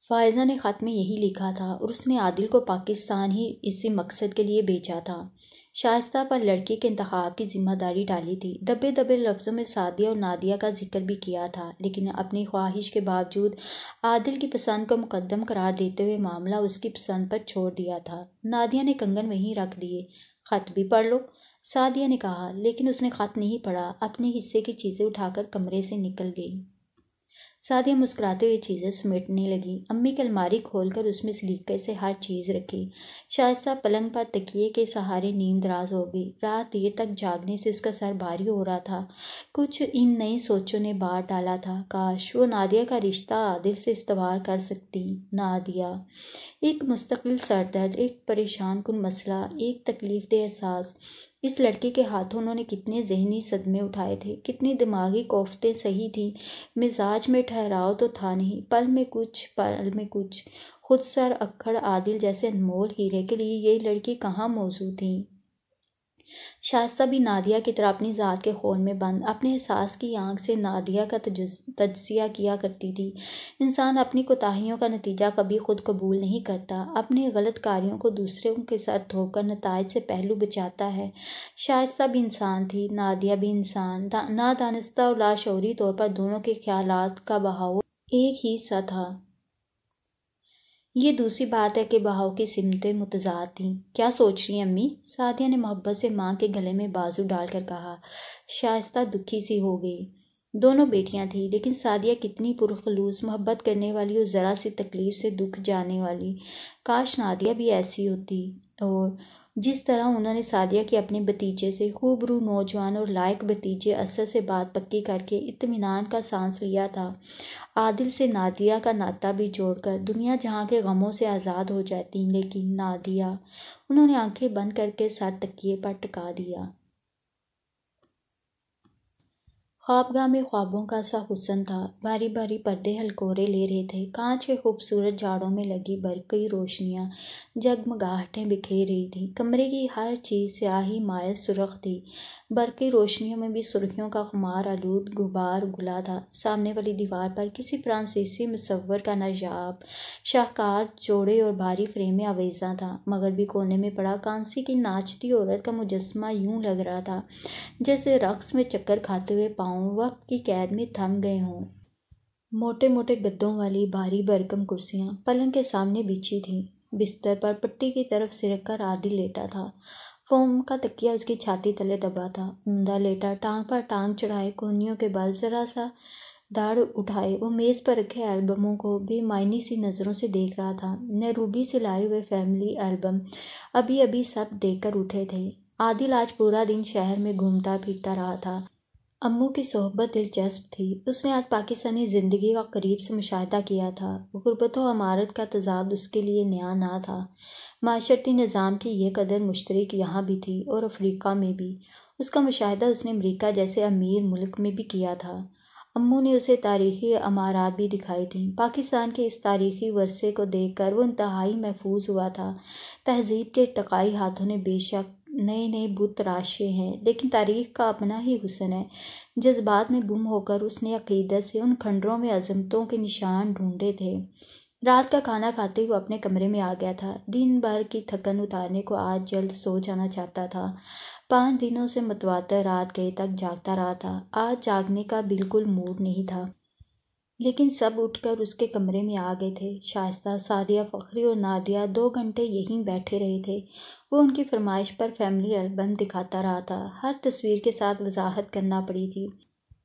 फायजा ने ख़त में यही लिखा था और उसने आदिल को पाकिस्तान ही इसी मकसद के लिए भेजा था शाइस्ता पर लड़के के इंतखब की जिम्मेदारी डाली थी दबे दबे लफ्ज़ों में सादिया और नादिया का जिक्र भी किया था लेकिन अपनी ख्वाहिश के बावजूद आदिल की पसंद को मुकदम करार देते हुए मामला उसकी पसंद पर छोड़ दिया था नादिया ने कंगन वहीं रख दिए ख़त भी पढ़ लो सादिया ने कहा लेकिन उसने ख़त नहीं पढ़ा अपने हिस्से की चीज़ें उठाकर कमरे से निकल गई साथ ही मुस्कुराते हुए चीज़ें समेटने लगी अम्मी की अलमारी खोलकर उसमें सलीके से हर चीज़ रखी शायस्ता पलंग पर तकिए के सहारे नींद दराज हो गई रात देर तक जागने से उसका सर भारी हो रहा था कुछ इन नई सोचों ने बाहर डाला था काश वो नादिया का रिश्ता आदिल से इस्तेवाल कर सकती नादिया एक मुस्तकिल सरदर्द एक परेशान कन मसला एक तकलीफ दे एहसास इस लड़के के हाथों उन्होंने कितने जहनी सदमे उठाए थे कितनी दिमागी कोफ्तें सही थीं मिजाज में ठहराव तो था नहीं पल में कुछ पल में कुछ खुद सर अक्खड़ आदिल जैसे अनमोल हीरे के लिए ये लड़की कहाँ मौजूद थी शाइस्ता भी नादिया की तरह अपनी ज़ात के खोल में बंद अपने एहसास की आंख से नादिया का तजिया किया करती थी इंसान अपनी कोताहियों का नतीजा कभी खुद कबूल नहीं करता अपने गलत कार्यों को दूसरों के साथ धोकर नतज से पहलू बचाता है शाइस्ता भी इंसान थी नादिया भी इंसान दानस्ता और लाशौरी तौर पर दोनों के ख्याल का बहाव एक ही सा था ये दूसरी बात है कि बहाव की सिमतें मुतजाद थीं क्या सोच रही अम्मी सादिया ने मोहब्बत से माँ के गले में बाजू डालकर कहा शायस्ता दुखी सी हो गई दोनों बेटियाँ थीं लेकिन सादिया कितनी पुरखलूस मोहब्बत करने वाली और ज़रा सी तकलीफ़ से दुख जाने वाली काश नादिया भी ऐसी होती और जिस तरह उन्होंने सादिया के अपने भतीजे से खूबरू नौजवान और लायक भतीजे असर से बात पक्की करके इतमान का सांस लिया था आदिल से नादिया का नाता भी जोड़कर दुनिया जहाँ के गमों से आज़ाद हो जाती लेकिन नादिया उन्होंने आंखें बंद करके सर तकिए पर टका दिया ख्वाबगाह में ख्वाबों का सा हुसन था भारी भारी पर्दे हलकोरे ले रहे थे कांच के खूबसूरत जाड़ों में लगी बरकई रोशनियाँ जगमगाहटें बिखेर रही थीं कमरे की हर चीज़ स्याही मायल सुरख थी बरकई रोशनियों में भी सुर्खियों का खुमार आलूद गुबार गुला था सामने वाली दीवार पर किसी फ्रांसीसी मुसवर का नजाब शाहकार जोड़े और भारी फ्रेम आवेजा था मगर भी कोने में पड़ा कांसी की नाचती औरत का मुजस्मा यूं लग रहा था जैसे रक्स में चक्कर खाते हुए पाँव हों वक्त की कैद में थम गए हों मोटे मोटे गद्दों वाली भारी भरकम कुर्सियाँ पलंग के सामने बिछी थीं बिस्तर पर पट्टी की तरफ सिरक कर आदि लेटा था फोम का तकिया उसकी छाती तले दबा था उमदा लेटा टांग पर टांग चढ़ाए कोहनियों के बाल जरा सा दाढ़ उठाए वो मेज़ पर रखे एल्बमों को भी मायनी सी नज़रों से देख रहा था नरूबी से लाए हुए फैमिली एल्बम अभी अभी सब देख कर उठे थे आदिल आज पूरा दिन शहर में घूमता फिरता रहा था अम्मू की सोहबत दिलचस्प थी उसने आज पाकिस्तानी ज़िंदगी का करीब से मुशाह किया था गुरबत व अमारत का तजाद उसके लिए नया ना था माशरती निज़ाम की यह कदर मुश्तरक यहाँ भी थी और अफ्रीका में भी उसका मुशाह उसने अमरीका जैसे अमीर मुल्क में भी किया था अम्मू ने उसे तारीखी अमारात भी दिखाई थी पाकिस्तान के इस तारीखी वर्से को देख कर वो इंतहाई महफूज हुआ था तहजीब के इरतकाई हाथों ने बेशक नए नए बुत राशे हैं लेकिन तारीख का अपना ही हुसन है जज्बात में गुम होकर उसने अकीदत से उन खंडरों में अजमतों के निशान ढूंढे थे रात का खाना खाते हुए अपने कमरे में आ गया था दिन भर की थकन उतारने को आज जल्द सो जाना चाहता था पाँच दिनों से मतवातर रात गए तक जागता रहा था आज जागने का बिल्कुल मूड नहीं था लेकिन सब उठकर उसके कमरे में आ गए थे शाइस्ता सादिया फ़खरी और नादिया दो घंटे यहीं बैठे रहे थे वो उनकी फरमाइश पर फैमिली एल्बम दिखाता रहा था हर तस्वीर के साथ वजाहत करना पड़ी थी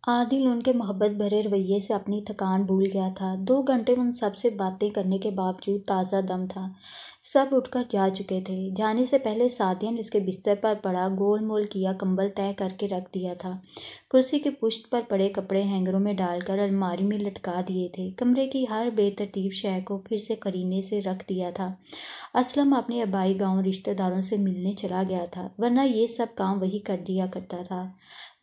आदिल उनके मोहब्बत भरे रवैये से अपनी थकान भूल गया था दो घंटे उन सब से बातें करने के बावजूद ताज़ा दम था सब उठकर जा चुके थे जाने से पहले सादिया ने उसके बिस्तर पर पड़ा गोल मोल किया कंबल तय करके रख दिया था कुर्सी के पुश्त पर पड़े कपड़े हैंगरों में डालकर अलमारी में लटका दिए थे कमरे की हर बेतरतीब शय को फिर से करीने से रख दिया था असलम अपने आबाई गांव रिश्तेदारों से मिलने चला गया था वरना ये सब काम वही कर दिया करता था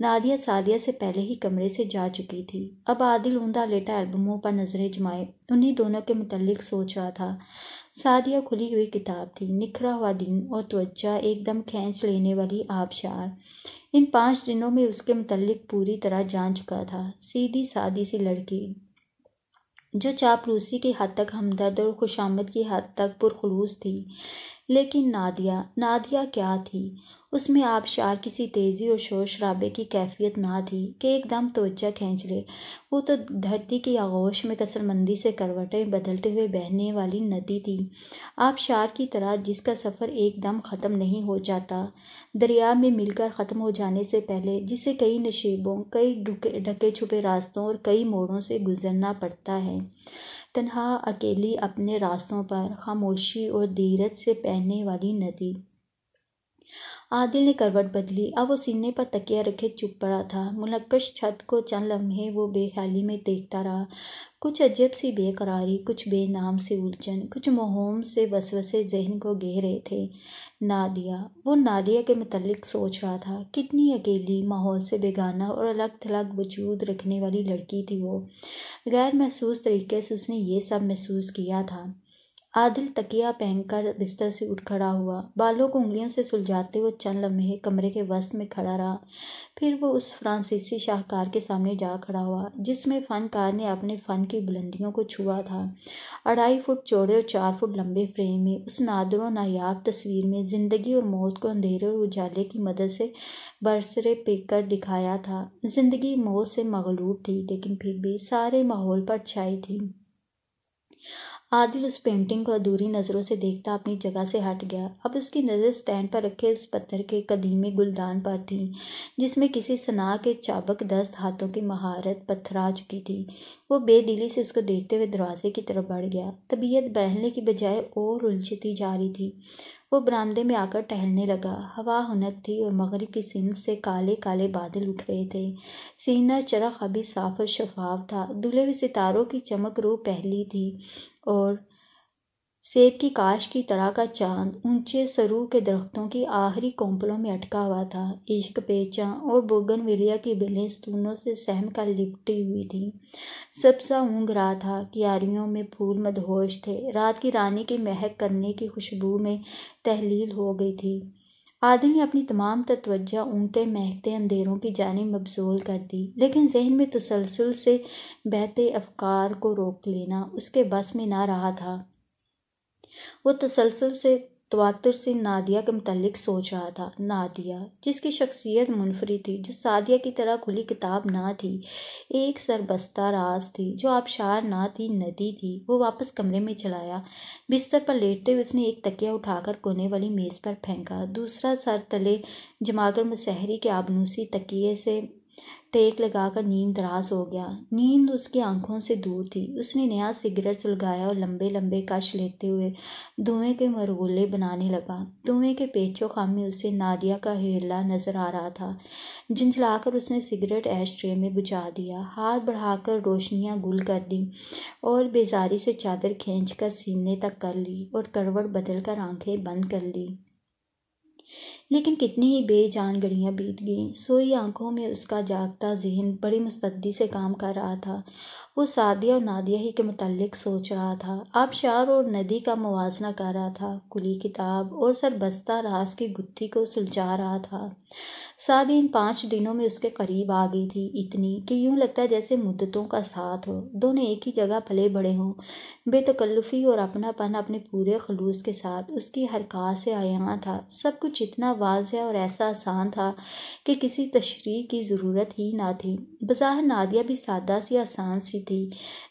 नादिया सादिया से पहले ही कमरे से जा चुकी थी अब आदिल उंदा लेटा एल्बमों पर नज़रें जमाए उन्हीं दोनों के मुतलिक सोच रहा था सादिया खुली हुई किताब थी निखरा हुआ दिन और त्वचा एकदम खींच लेने वाली आबशार इन पाँच दिनों में उसके मुतलिक पूरी तरह जान चुका था सीधी सादी सी लड़की जो चापलूसी की हद तक हमदर्द और खुशामद की हद तक पुरखलूस थी लेकिन नादिया नादिया क्या थी उसमें आबशार किसी तेज़ी और शोर शराबे की कैफियत ना थी कि एकदम तोजा खींच ले वो तो धरती की आगोश में कसरमंदी से करवटें बदलते हुए बहने वाली नदी थी आबशार की तरह जिसका सफ़र एकदम ख़त्म नहीं हो जाता दरिया में मिलकर ख़त्म हो जाने से पहले जिसे कई नशीबों कई ढके छुपे रास्तों और कई मोड़ों से गुजरना पड़ता है तनहा अकेली अपने रास्तों पर खामोशी और धीरज से बहने वाली नदी आदिल ने करवट बदली अब वो सीने पर तकिया रखे चुप पड़ा था मुनकश छत को चंद लम्हे वो बेख्याली में देखता रहा कुछ अजब सी बेकरारी कुछ बेनाम से उलझन कुछ मोहम से वसवसे जहन को गह रहे थे नादिया वो नादिया के मतलब सोच रहा था कितनी अकेली माहौल से बेगाना और अलग थलग वजूद रखने वाली लड़की थी वो गैर महसूस तरीके से उसने ये सब महसूस किया था आदिल तकिया पहनकर बिस्तर से उठ खड़ा हुआ बालों को उंगलियों से सुलझाते हुए चंद लम्हे कमरे के वस्त में खड़ा रहा फिर वो उस फ्रांसीसी शाहकार के सामने जा खड़ा हुआ जिसमें फनकार ने अपने फ़न की बुलंदियों को छुआ था अढ़ाई फुट चौड़े और चार फुट लंबे फ्रेम में उस नादर नायाब तस्वीर में ज़िंदगी और मौत को अंधेरे और उजाले की मदद से बरसरे पेकर दिखाया था ज़िंदगी मौत से मगलूब थी लेकिन फिर भी सारे माहौल पर छाई थी आदिल उस पेंटिंग को अधूरी नज़रों से देखता अपनी जगह से हट गया अब उसकी नज़र स्टैंड पर रखे उस पत्थर के कदीमे गुलदान पर थी जिसमें किसी सना के चाबक दस्त हाथों की महारत पत्थरा चुकी थी वो बेदिली से उसको देखते हुए दरवाजे की तरफ बढ़ गया तबीयत बहलने की बजाय और उलझती जा रही थी वो बरामदे में आकर टहलने लगा हवा हनक थी और मगरब की सिंध से काले काले बादल उठ रहे थे सीना चरख अभी साफ और शफाफ था धुले हुए सितारों की चमक रूह पहली थी और सेब की काश की तरह का चांद ऊंचे सरू के दरख्तों की आखिरी कोंपलों में अटका हुआ था इश्क पेचा और विलिया की बिलें स्तूनों से सहम का लिपटी हुई थी सबसा ऊँग रहा था क्यारियों में फूल मदहोश थे रात की रानी की महक करने की खुशबू में तहलील हो गई थी आदमी अपनी तमाम तत्वजा ऊँगते महकते अंधेरों की जानब मबजोल कर दी लेकिन जहन में तसलसल से बहते अफकार को रोक लेना उसके बस में ना रहा था वो तसलसल से तवातुर से नादिया के मतलब सोच रहा था नादिया जिसकी शख्सियत मुनफरी थी जो सादिया की तरह खुली किताब ना थी एक सरबस्ता राज थी जो आबशार ना थी नदी थी वो वापस कमरे में चलाया बिस्तर पर लेटते हुए उसने एक तकिया उठाकर कोने वाली मेज़ पर फेंका दूसरा सर तले जमागर मुसहरी के आबनूसी तकिए से टेक लगाकर नींद दराज हो गया नींद उसकी आंखों से दूर थी उसने नया सिगरेट सुलगाया और लंबे लंबे कश लेते हुए धुएं के मरगोले बनाने लगा धुएं के पेचो खाम में उसे नादिया का हेला नजर आ रहा था झंझलाकर उसने सिगरेट ऐश ट्रे में बुझा दिया हाथ बढ़ाकर रोशनियां गुल कर दी और बेजारी से चादर खींच कर सीने तक कर ली और करवट बदल कर आंखें बंद कर ली लेकिन कितनी ही बेजान घड़ियाँ बीत गईं सोई आंखों में उसका जागता जहन बड़ी मुस्तदी से काम कर रहा था वो सादिया और नादिया ही के मतलब सोच रहा था आबशार और नदी का मुवजना कर रहा था कुली किताब और सरबस्ता रास की गुत्थी को सुलझा रहा था सादी इन पाँच दिनों में उसके करीब आ गई थी इतनी कि यूं लगता है जैसे मुद्दतों का साथ हो दोनों एक ही जगह पले बड़े हों बेतकल्लुफ़ी और अपनापन अपने पूरे खलूस के साथ उसकी हरकत से आया था सब कुछ इतना वाज और ऐसा आसान था कि किसी तशरी की ज़रूरत ही ना थी बजा नादिया भी सादा सी आसान सी थी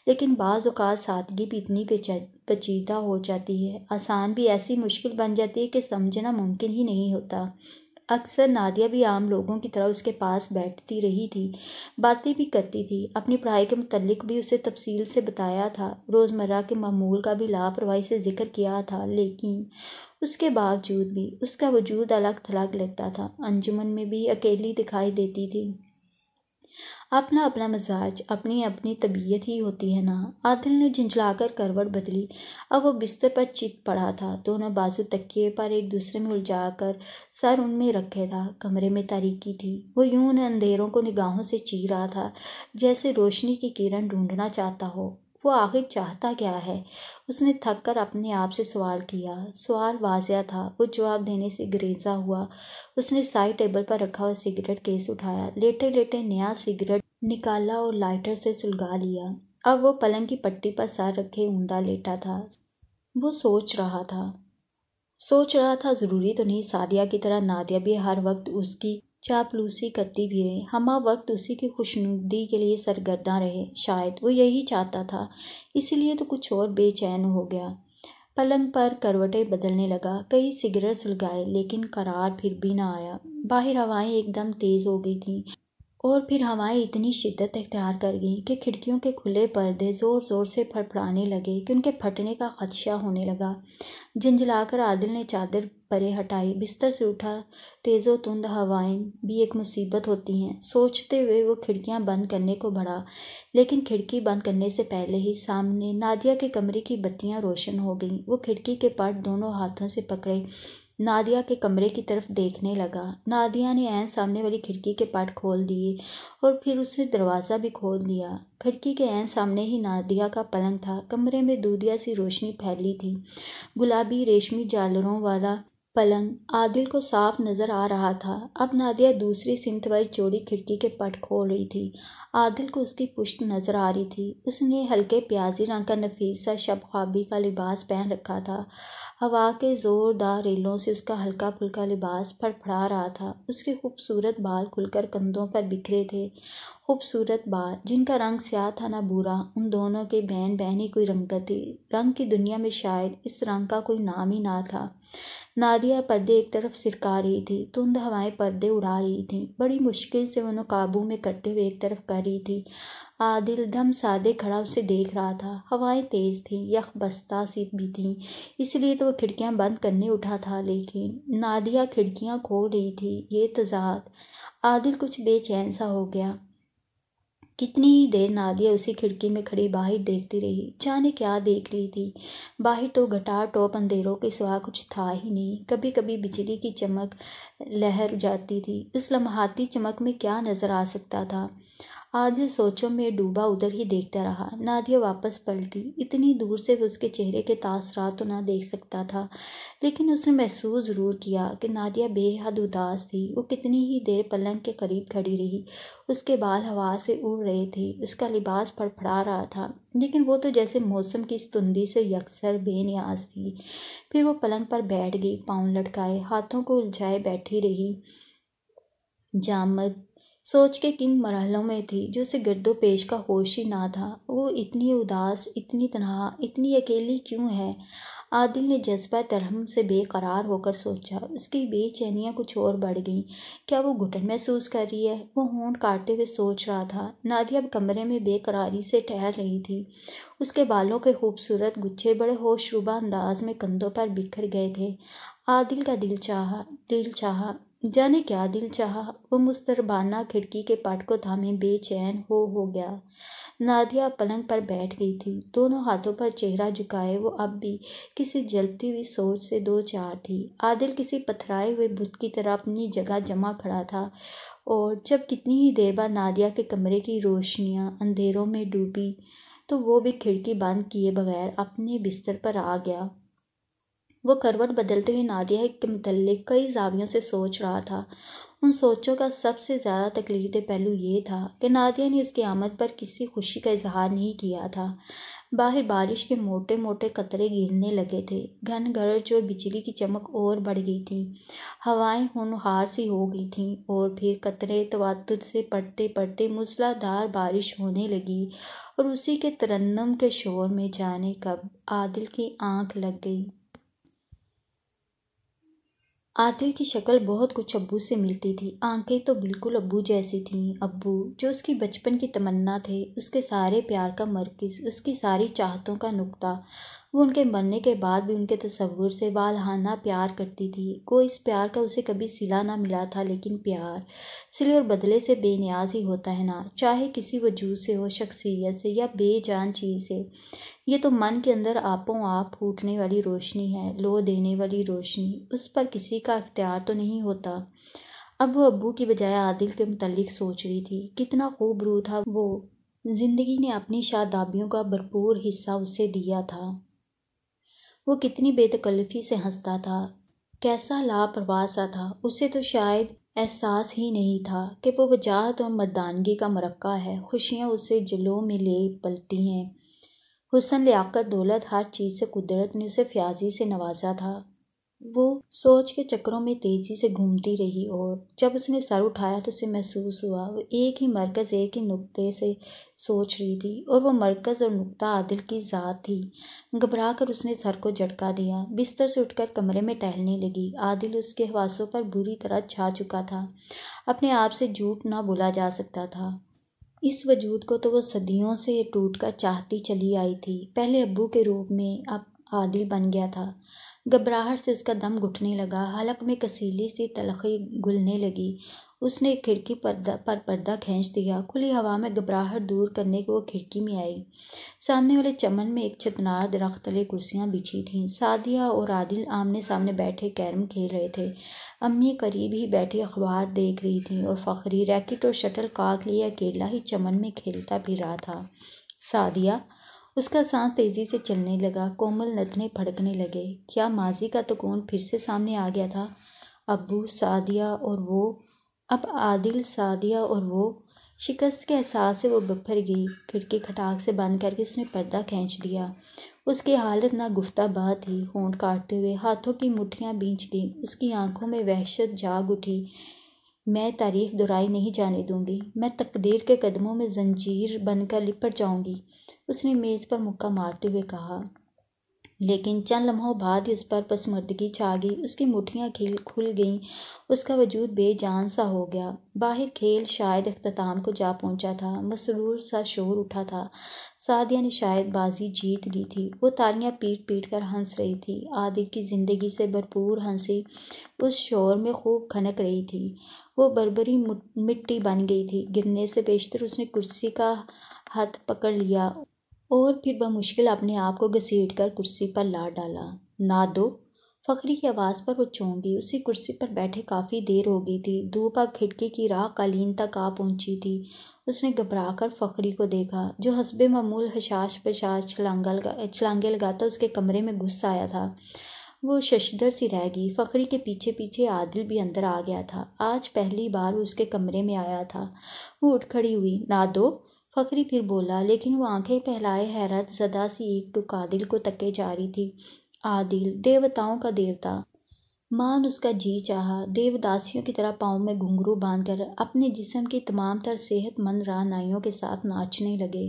लेकिन बाज़ात सादगी भी इतनी पेचीदा हो जाती है आसान भी ऐसी मुश्किल बन जाती है कि समझना मुमकिन ही नहीं होता अक्सर नादिया भी आम लोगों की तरह उसके पास बैठती रही थी बातें भी करती थी अपनी पढ़ाई के मतलब भी उसे तफसील से बताया था रोज़मर्रा के मामूल का भी लापरवाही से जिक्र किया था लेकिन उसके बावजूद भी उसका वजूद अलग थलग लगता था अंजुमन में भी अकेली दिखाई देती थी अपना अपना मिजाज अपनी अपनी तबीयत ही होती है ना आदिल ने झिझलाकर करवट बदली अब वो बिस्तर पर चित पड़ा था दोनों बाजू तकिए पर एक दूसरे में उलझा कर सर उनमें रखे था कमरे में तारीकी थी वो यूं उन अंधेरों को निगाहों से चीर रहा था जैसे रोशनी की किरण ढूंढना चाहता हो वो आखिर चाहता क्या है उसने थक कर अपने आप से सवाल किया सवाल वाजिया था वो जवाब देने से ग्रेजा हुआ उसने साइड टेबल पर रखा हुआ सिगरेट केस उठाया लेटे लेटे नया सिगरेट निकाला और लाइटर से सुलगा लिया अब वो पलंग की पट्टी पर सर रखे ऊंदा लेटा था वो सोच रहा था सोच रहा था ज़रूरी तो नहीं सादिया की तरह नादिया भी हर वक्त उसकी चापलूसी करती भी रही हमा वक्त उसी की खुशनुदी के लिए सरगर्दा रहे शायद वो यही चाहता था इसलिए तो कुछ और बेचैन हो गया पलंग पर करवटें बदलने लगा कई सिगरेट सुलगाए लेकिन करार फिर भी ना आया बाहर हवाएं एकदम तेज़ हो गई थी और फिर हवाएं इतनी शिद्दत इख्तियार कर गईं कि खिड़कियों के खुले पर्दे ज़ोर ज़ोर से फड़फड़ाने लगे कि उनके फटने का खदशा होने लगा झंझलाकर आदिल ने चादर परे हटाई बिस्तर से उठा तेज़ो तुंद हवाएं भी एक मुसीबत होती हैं सोचते हुए वो खिड़कियां बंद करने को बढ़ा लेकिन खिड़की बंद करने से पहले ही सामने नादिया के कमरे की बत्तियां रोशन हो गईं वो खिड़की के पट दोनों हाथों से पकड़े नादिया के कमरे की तरफ देखने लगा नादिया ने ऐन सामने वाली खिड़की के पार्ट खोल दिए और फिर उसने दरवाज़ा भी खोल दिया खिड़की के ऐन सामने ही नादिया का पलंग था कमरे में दूधिया सी रोशनी फैली थी गुलाबी रेशमी जालरों वाला पलंग आदिल को साफ नजर आ रहा था अब नादिया दूसरी सिमत वाली चोरी खिड़की के पट खोल रही थी आदिल को उसकी पुश्त नजर आ रही थी उसने हल्के प्याजी रंग का नफीसा शब खाबी का लिबास पहन रखा था हवा के ज़ोरदार रेलों से उसका हल्का फुल्का लिबास फड़फड़ा रहा था उसके खूबसूरत बाल खुलकर कंधों पर बिखरे थे खूबसूरत बाल जिनका रंग स्याह था ना बुरा उन दोनों के बहन बहनी कोई रंगत थी रंग की दुनिया में शायद इस रंग का कोई नाम ही ना था नादिया पर्दे एक तरफ सिरका रही थी धुंध हवाएं पर्दे उड़ा रही थीं बड़ी मुश्किल से उन्हें काबू में करते हुए एक तरफ कर रही थी आदिल धम सादे खड़ा उसे देख रहा था हवाएं तेज थीं यख बस्ता सी भी थीं इसलिए तो वह खिड़कियां बंद करने उठा था लेकिन नादिया खिड़कियां खोल रही थी ये तजाद आदिल कुछ बेचैन सा हो गया कितनी ही देर नादिया उसी खिड़की में खड़ी बाहर देखती रही जाने क्या देख रही थी बाहर तो घटार टॉप अंधेरों के सिवा कुछ था ही नहीं कभी कभी बिजली की चमक लहर जाती थी इस लम्हाती चमक में क्या नज़र आ सकता था आधे सोचों में डूबा उधर ही देखता रहा नादिया वापस पलटी इतनी दूर से वह उसके चेहरे के तासरा तो ना देख सकता था लेकिन उसने महसूस ज़रूर किया कि नादिया बेहद उदास थी वो कितनी ही देर पलंग के करीब खड़ी रही उसके बाल हवा से उड़ रहे थे उसका लिबास फड़फड़ा रहा था लेकिन वो तो जैसे मौसम की तुंदी से यकसर बेनियाज थी फिर वो पलंग पर बैठ गई पाँव लटकाए हाथों को उलझाए बैठी रही जामद सोच के किन मरहलों में थी जो उसे गिरदो पेश का होश ही ना था वो इतनी उदास इतनी तनहा इतनी अकेली क्यों है आदिल ने जज्बा तरहम से बेकरार होकर सोचा उसकी बेचैनियाँ कुछ और बढ़ गईं क्या वो घुटन महसूस कर रही है वो होंड काटते हुए सोच रहा था नादिया अब कमरे में बेकरारी से ठहर रही थी उसके बालों के खूबसूरत गुच्छे बड़े होशरुबा अंदाज में कंधों पर बिखर गए थे आदिल का दिल चाहा दिल चाहा जाने क्या दिल चाह वो मुस्तरबाना खिड़की के पाट को थामे बेचैन हो हो गया नादिया पलंग पर बैठ गई थी दोनों हाथों पर चेहरा झुकाए वो अब भी किसी जलती हुई सोच से दो चार थी आदिल किसी पथराए हुए बुत की तरह अपनी जगह जमा खड़ा था और जब कितनी ही देर बाद नादिया के कमरे की रोशनियाँ अंधेरों में डूबी तो वो भी खिड़की बंद किए बगैर अपने बिस्तर पर आ गया वो करवट बदलते हुए नादिया के मतलब कई जावियों से सोच रहा था उन सोचों का सबसे ज़्यादा तकलीफ दे पहलू ये था कि नादिया ने उसकी आमद पर किसी खुशी का इजहार नहीं किया था बाहर बारिश के मोटे मोटे कतरे गिरने लगे थे घन गरज और बिजली की चमक और बढ़ गई थी हवाएं होनहार सी हो गई थीं और फिर कतरे तवातुर से पड़ते पड़ते मूसलाधार बारिश होने लगी और उसी के तरन्नम के शोर में जाने कब आदिल की आंख लग गई आदिल की शक्ल बहुत कुछ अब्बू से मिलती थी आंखें तो बिल्कुल अब्बू जैसी थीं अब्बू जो उसकी बचपन की तमन्ना थे उसके सारे प्यार का मरकज़ उसकी सारी चाहतों का नुक्ता वो उनके मरने के बाद भी उनके तस्वुर से बालहाना प्यार करती थी कोई इस प्यार का उसे कभी सिला ना मिला था लेकिन प्यार सिले और बदले से बेनियाज ही होता है ना चाहे किसी वजूद से हो शख्सियत से या बेजान चीज़ से ये तो मन के अंदर आपों आप फूटने वाली रोशनी है लो देने वाली रोशनी उस पर किसी का अख्तियार तो नहीं होता अब वो अबू की बजाय आदिल के मतलब सोच रही थी कितना खूब रू था वो ज़िंदगी ने अपनी शादाबियों का भरपूर हिस्सा उसे दिया था वो कितनी बेतकल्फी से हंसता था कैसा लापरवाह सा था उसे तो शायद एहसास ही नहीं था कि वो वजाहत और मर्दानगी का मरक्का है खुशियाँ उसे जलों में ले पलती हैं हुसन लियाकत दौलत हर चीज़ से कुदरत ने उसे फ्याजी से नवाजा था वो सोच के चक्करों में तेज़ी से घूमती रही और जब उसने सर उठाया तो उसे महसूस हुआ वो एक ही मरकज़ एक ही नुक्ते से सोच रही थी और वो मरकज़ और नुक्ता आदिल की ज़ात थी घबरा कर उसने सर को झटका दिया बिस्तर से उठकर कमरे में टहलने लगी आदिल उसके हवासों पर बुरी तरह छा चुका था अपने आप से झूठ ना बोला जा सकता था इस वजूद को तो वो सदियों से टूट कर चाहती चली आई थी पहले अबू के रूप में अब आदिल बन गया था घबराहट से उसका दम घुटने लगा हलक में कसीली सी तलखी घुलने लगी उसने खिड़की पर्दा पर पर्दा खींच दिया खुली हवा में घबराहट दूर करने को वो खिड़की में आई सामने वाले चमन में एक छतनार दरख्त तले कुर्सियाँ बिछी थीं सादिया और आदिल आमने सामने बैठे कैरम खेल रहे थे अम्मी करीब ही बैठी अखबार देख रही थी और फ़खरी रैकेट और शटल काक लिए अकेला ही चमन में खेलता फिर रहा था सादिया उसका सांस तेजी से चलने लगा कोमल नथने फड़कने लगे क्या माजी का तकोन फिर से सामने आ गया था अबू सादिया और वो अब आदिल सादिया और वो शिकस्त के एहसास से वो बफर गई खिड़की खटाक से बंद करके उसने पर्दा खींच दिया उसकी हालत ना गुफ्ताबा थी होंठ काटते हुए हाथों की मुठियाँ बींच गईं उसकी आंखों में वहशत जाग उठी मैं तारीख दोहराई नहीं जाने दूंगी मैं तकदीर के कदमों में ज़ंजीर बनकर लिपट जाऊँगी उसने मेज़ पर मुक्का मारते हुए कहा लेकिन चंद लम्हों बाद ही उस पर पसमर्दगी छा गई उसकी मुठियाँ खिल खुल गईं उसका वजूद बेजान सा हो गया बाहर खेल शायद अख्ताम को जा पहुंचा था मसरूर सा शोर उठा था सादिया ने शायद बाजी जीत ली थी वो तालियां पीट पीट कर हंस रही थी आदिल की ज़िंदगी से भरपूर हंसी उस शोर में खूब खनक रही थी वो बरबरी मिट्टी बन गई थी गिरने से बेशतर उसने कुर्सी का हाथ पकड़ लिया और फिर बमुश्किल अपने आप को घसीट कर कुर्सी पर ला डाला ना दो फकरी की आवाज़ पर वो चौंकी उसी कुर्सी पर बैठे काफ़ी देर हो गई थी धूप अब खिड़की की राह कालीन तक आ पहुंची थी उसने घबरा कर फ़करी को देखा जो हसब मामूल हशाश पशाश छलांगा लगा छलांगे लगाता उसके कमरे में गुस्सा आया था वो शशधर सी रह गई फ़करी के पीछे पीछे आदिल भी अंदर आ गया था आज पहली बार उसके कमरे में आया था वो उठ खड़ी हुई ना दो फ़करी फिर बोला लेकिन वो आंखें पहलाए हैरत सदा सी एक टुक आदिल को तके जा रही थी आदिल देवताओं का देवता मान उसका जी चाह देवदासियों की तरह पाँव में घुंघरू बांधकर अपने जिसम की तमाम तर सेहतमंद रानाइयों के साथ नाचने लगे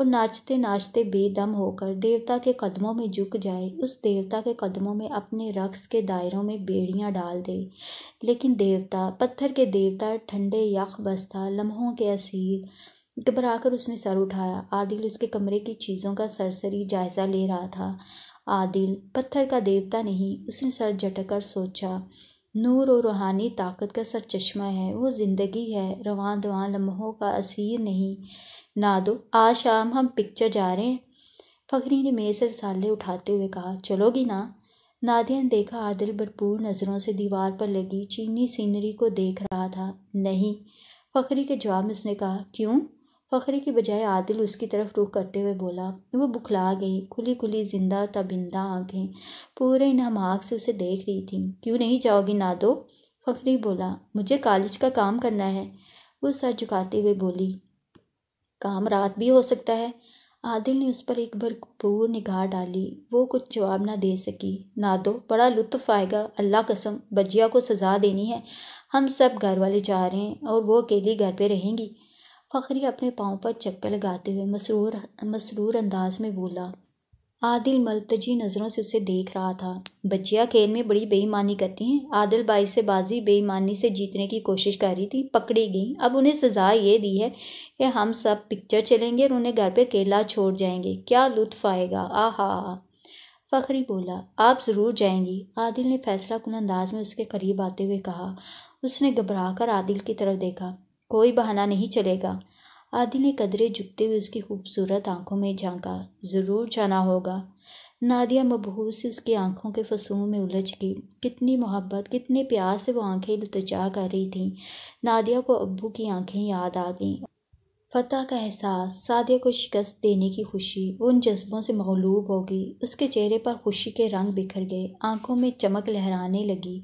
और नाचते नाचते बेदम होकर देवता के कदमों में झुक जाए उस देवता के कदमों में अपने रक्स के दायरों में बेड़ियाँ डाल दे लेकिन देवता पत्थर के देवता ठंडे यख बस्ता लम्हों के असीर घबरा कर उसने सर उठाया आदिल उसके कमरे की चीज़ों का सरसरी जायज़ा ले रहा था आदिल पत्थर का देवता नहीं उसने सर झटकर सोचा नूर और रूहानी ताकत का सर चश्मा है वो ज़िंदगी है रवान दवान लम्हों का असीर नहीं ना दो आज शाम हम पिक्चर जा रहे हैं फ़खरी ने मेज़ रसाले उठाते हुए कहा चलोगी ना नादिया ने देखा आदिल भरपूर नज़रों से दीवार पर लगी चीनी सीनरी को देख रहा था नहीं फ़खरी के जवाब में उसने कहा क्यों फ़खरे के बजाय आदिल उसकी तरफ रुख करते हुए बोला वो बुखला गई खुली खुली जिंदा तबिंदा आंखें पूरे इनाम आँख से उसे देख रही थी क्यों नहीं जाओगी ना दो फ़खरी बोला मुझे कॉलेज का काम करना है वो सर झुकाते हुए बोली काम रात भी हो सकता है आदिल ने उस पर एक भरपूर निगाह डाली वो कुछ जवाब ना दे सकी ना दो बड़ा लुत्फ आएगा अल्लाह कसम बजिया को सज़ा देनी है हम सब घर वाले जा रहे हैं और वो अकेली घर पे रहेंगी फ़खरी अपने पाँव पर चक्कर लगाते हुए मसरूर मसरूर अंदाज में बोला आदिल मलतजी नज़रों से उसे देख रहा था बच्चियाँ खेल में बड़ी बेईमानी करती हैं आदिल बाई से बाजी बेईमानी से जीतने की कोशिश कर रही थी पकड़ी गई अब उन्हें सज़ा ये दी है कि हम सब पिक्चर चलेंगे और उन्हें घर पे केला छोड़ जाएंगे क्या लुत्फ आएगा आह फ़खरी बोला आप ज़रूर जाएंगी आदिल ने फैसला कुल अंदाज में उसके करीब आते हुए कहा उसने घबरा कर आदिल की तरफ देखा कोई बहाना नहीं चलेगा आदि ने कदरे झुकते हुए उसकी खूबसूरत आंखों में झांका ज़रूर जाना होगा नादिया मबहूत से उसकी आंखों के फसूम में उलझ गई कितनी मोहब्बत कितने प्यार से वो आंखें लतजा कर रही थीं नादिया को अब्बू की आंखें याद आ गईं फ़तेह का एहसास सादिया को शिकस्त देने की खुशी उन जज्बों से मगलूब हो गई उसके चेहरे पर खुशी के रंग बिखर गए आंखों में चमक लहराने लगी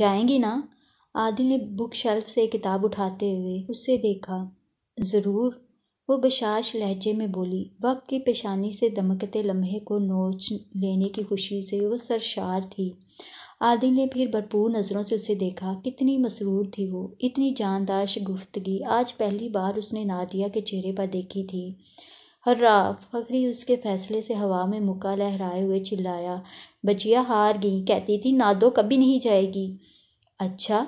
जाएंगी ना आदिल ने बुक शेल्फ से किताब उठाते हुए उससे देखा ज़रूर वो बशाश लहजे में बोली वक्त की पेशानी से दमकते लम्हे को नोच लेने की खुशी से वो सरशार थी आदिल ने फिर भरपूर नज़रों से उसे देखा कितनी मसरूर थी वो इतनी जानदार गुफ्तगी आज पहली बार उसने नादिया के चेहरे पर देखी थी हर्रा फखरी उसके फैसले से हवा में मुका लहराए हुए चिल्लाया बचिया हार गई कहती थी नादो कभी नहीं जाएगी अच्छा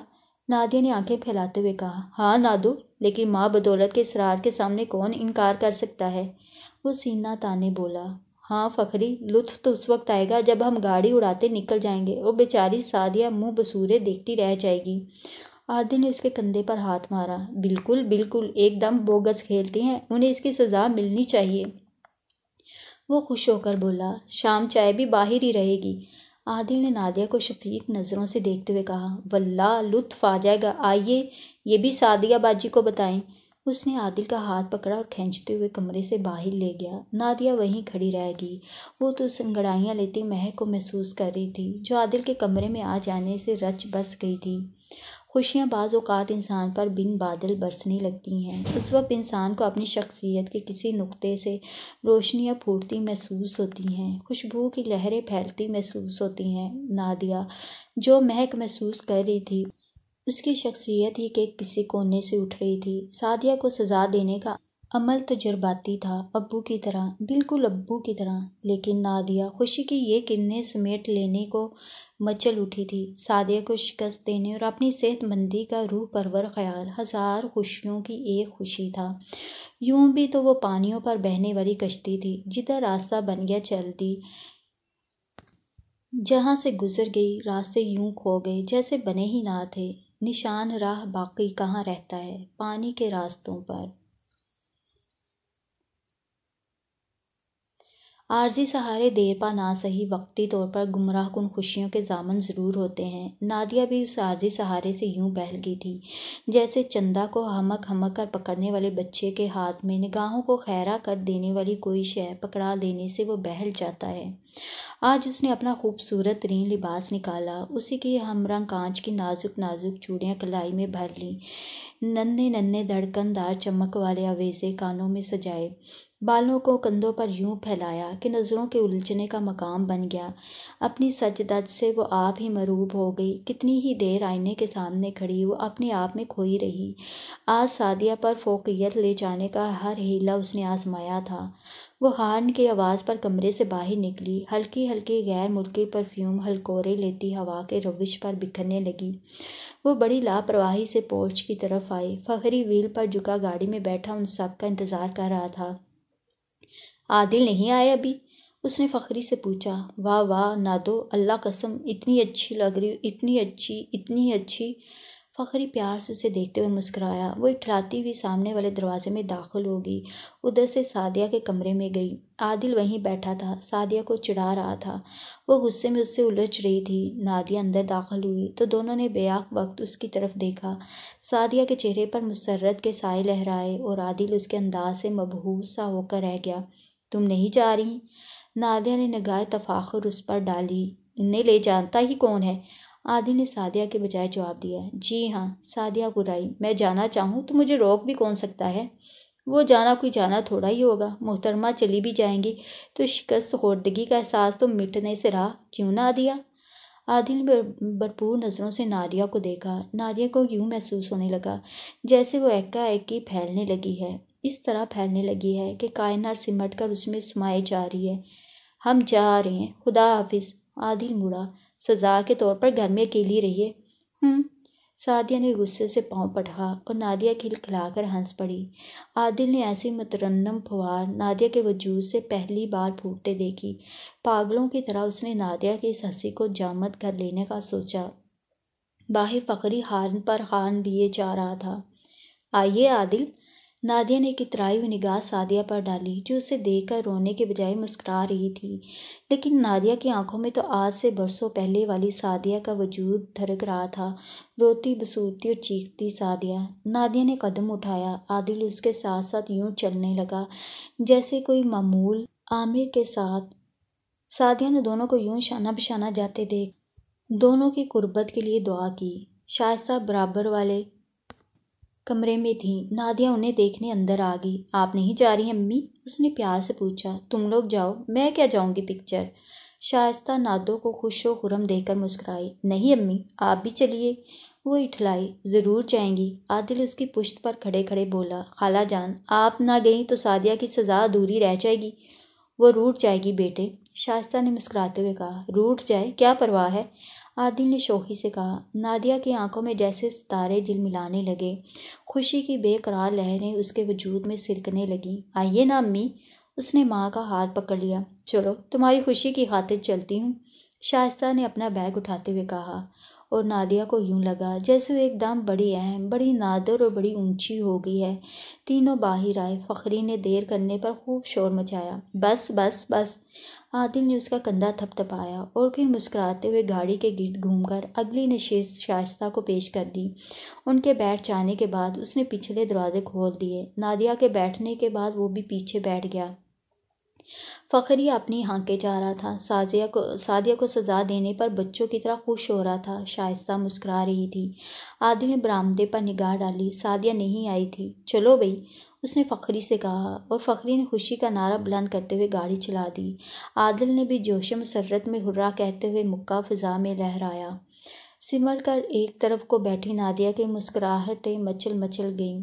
नादिया ने आंखें फैलाते हुए कहा हाँ नादू लेकिन माँ बदौलत के इसरार के सामने कौन इनकार कर सकता है वो सीना ताने बोला हाँ फखरी लुत्फ तो उस वक्त आएगा जब हम गाड़ी उड़ाते निकल जाएंगे और बेचारी सादिया मुंह बसूरे देखती रह जाएगी आदि ने उसके कंधे पर हाथ मारा बिल्कुल बिल्कुल एकदम बोगस खेलती हैं उन्हें इसकी सज़ा मिलनी चाहिए वो खुश होकर बोला शाम चाय भी बाहर ही रहेगी आदिल ने नादिया को शफीक नज़रों से देखते हुए कहा वल्ला लुत्फ आ जाएगा आइए ये भी सादिया बाजी को बताएं उसने आदिल का हाथ पकड़ा और खींचते हुए कमरे से बाहर ले गया नादिया वहीं खड़ी रह गई वो तो संगड़ाइयाँ लेती महक को महसूस कर रही थी जो आदिल के कमरे में आ जाने से रच बस गई थी खुशियाँ बाजात इंसान पर बिन बादल बरसने लगती हैं उस वक़्त इंसान को अपनी शख्सियत के किसी नुक़्ते से रोशनी या फूर्ती महसूस होती हैं खुशबू की लहरें फैलती महसूस होती हैं नादिया जो महक महसूस कर रही थी उसकी शख्सियत ही के किसी कोने से उठ रही थी सादिया को सजा देने का अमल तजुर्बाती था अबू की तरह बिल्कुल अबू की तरह लेकिन नादिया खुशी की ये किन्ने समेट लेने को मचल उठी थी सादिया को शिकस्त देने और अपनी सेहतमंदी का रूह परवर ख्याल हजार खुशियों की एक खुशी था यूं भी तो वो पानियों पर बहने वाली कश्ती थी जिधर रास्ता बन गया चलती जहाँ से गुजर गई रास्ते यूं खो गए जैसे बने ही ना थे निशान राह बाकी कहाँ रहता है पानी के रास्तों पर आर्जी सहारे देर पा ना सही वक्ती तौर पर गुमराह कुन खुशियों के जामन ज़रूर होते हैं नादिया भी उस आर्जी सहारे से यूं बहल गई थी जैसे चंदा को हमक हमक कर पकड़ने वाले बच्चे के हाथ में निगाहों को खैरा कर देने वाली कोई शय पकड़ा देने से वो बहल जाता है आज उसने अपना खूबसूरत रीन लिबास निकाला उसी की हमरंग कांच की नाजुक नाजुक चूड़ियाँ कलाई में भर लीं नन्हे नन्हे धड़कनदार चमक वाले आवेज़े कानों में सजाए बालों को कंधों पर यूं फैलाया कि नज़रों के उलझने का मकाम बन गया अपनी सच दज से वो आप ही मरूब हो गई कितनी ही देर आईने के सामने खड़ी वो अपने आप में खोई रही आज सादिया पर फोकियत ले जाने का हर हीला उसने आजमाया था वो हार्न की आवाज़ पर कमरे से बाहर निकली हल्की हल्की गैर मुल्की परफ्यूम हलकोरे लेती हवा के रविश पर बिखरने लगी वो बड़ी लापरवाही से पोर्च की तरफ आई फखरी व्हील पर झुका गाड़ी में बैठा उन सब का इंतज़ार कर रहा था आदिल नहीं आए अभी उसने फ़खरी से पूछा वाह वाह ना तो अल्लाह कसम इतनी अच्छी लग रही इतनी अच्छी इतनी अच्छी फ़खरी प्यार से उसे देखते हुए मुस्कराया वो इठलाती हुई सामने वाले दरवाजे में दाखिल हो गई उधर से सादिया के कमरे में गई आदिल वहीं बैठा था सादिया को चिढ़ा रहा था वो गुस्से में उससे उलझ रही थी नादिया अंदर दाखिल हुई तो दोनों ने बेयाक वक्त उसकी तरफ देखा सादिया के चेहरे पर मुसरत के साय लहराए और आदिल उसके अंदाज से मबहूस सा होकर रह गया तुम नहीं जा रही नादिया ने नगाह तफाखर उस पर डाली इन्हें ले जानता ही कौन है आदि ने सादिया के बजाय जवाब दिया जी हाँ सादिया बुराई मैं जाना चाहूँ तो मुझे रोक भी कौन सकता है वो जाना कोई जाना थोड़ा ही होगा मोहतरमा चली भी जाएंगी तो शिकस्त खोर्दगी का एहसास तो मिटने से रहा क्यों ना दिया आदिल ने भरपूर नज़रों से नादिया को देखा नादिया को यूँ महसूस होने लगा जैसे वो एक ही फैलने लगी है इस तरह फैलने लगी है कि कायनार सिमट कर उसमें समाए जा रही है हम जा रहे हैं खुदा हाफिज आदिल मुड़ा सजा के तौर पर घर में अकेली रहिए हम्म। सादिया ने गुस्से से पांव पटका और नादिया खिलखिलाकर हंस पड़ी आदिल ने ऐसी मतरन्नम फुहार नादिया के वजूद से पहली बार फूटते देखी पागलों की तरह उसने नादिया की इस हंसी को जामद कर लेने का सोचा बाहर फकरी हारन पर हान दिए जा रहा था आइए आदिल नादिया ने कितराई हुई निगाह सादिया पर डाली जो उसे देखकर रोने के बजाय मुस्करा रही थी लेकिन नादिया की आंखों में तो आज से बरसों पहले वाली सादिया का वजूद धड़क रहा था रोती बसूरती और चीखती सादिया नादिया ने कदम उठाया आदिल उसके साथ साथ यूं चलने लगा जैसे कोई मामूल आमिर के साथ सादिया ने दोनों को यूं शाना बिशाना जाते देख दोनों की कुर्बत के लिए दुआ की शाह साहब बराबर वाले कमरे में थी नादिया उन्हें देखने अंदर आ गई आप नहीं जा रही अम्मी उसने प्यार से पूछा तुम लोग जाओ मैं क्या जाऊँगी पिक्चर शायस्ता नादो को खुश व खुरम देकर मुस्कुराई नहीं अम्मी आप भी चलिए वो इठलाई ज़रूर जाएंगी आदिल उसकी पुश्त पर खड़े खड़े बोला खाला जान आप ना गई तो सादिया की सज़ा अधूरी रह जाएगी वो रूठ जाएगी बेटे शाइस्ता ने मुस्कुराते हुए कहा रूठ जाए क्या परवाह है आदिल ने शोखी से कहा नादिया की आंखों में जैसे सितारे जिल मिलाने लगे खुशी की बेकरार लहरें उसके वजूद में सिरकने लगीं आइए ना अम्मी उसने माँ का हाथ पकड़ लिया चलो तुम्हारी खुशी की खातिर चलती हूँ शाइस्ता ने अपना बैग उठाते हुए कहा और नादिया को यूं लगा जैसे वो एकदम बड़ी अहम बड़ी नादर और बड़ी ऊंची हो गई है तीनों बाहर आए फ़खरी ने देर करने पर खूब शोर मचाया बस बस बस आदिल ने उसका कंधा थपथपाया और फिर मुस्कुराते हुए गाड़ी के गिर्द घूमकर अगली नशेष शाइस्ता को पेश कर दी उनके बैठ जाने के बाद उसने पिछले दरवाजे खोल दिए नादिया के बैठने के बाद वो भी पीछे बैठ गया फखरी अपनी हाँके जा रहा था साजिया को सादिया को सज़ा देने पर बच्चों की तरह खुश हो रहा था शाइस्ता मुस्करा रही थी आदि ने बरामदे पर निगाह डाली सादिया नहीं आई थी चलो भाई उसने फ़खरी से कहा और फ़खरी ने खुशी का नारा बुलंद करते हुए गाड़ी चला दी आदिल ने भी जोश मसरत में हुर्रा कहते हुए मुक्का फ़िज़ा में लहराया सिमर कर एक तरफ को बैठी नादिया की मुस्कुराहटें मचल मचल गईं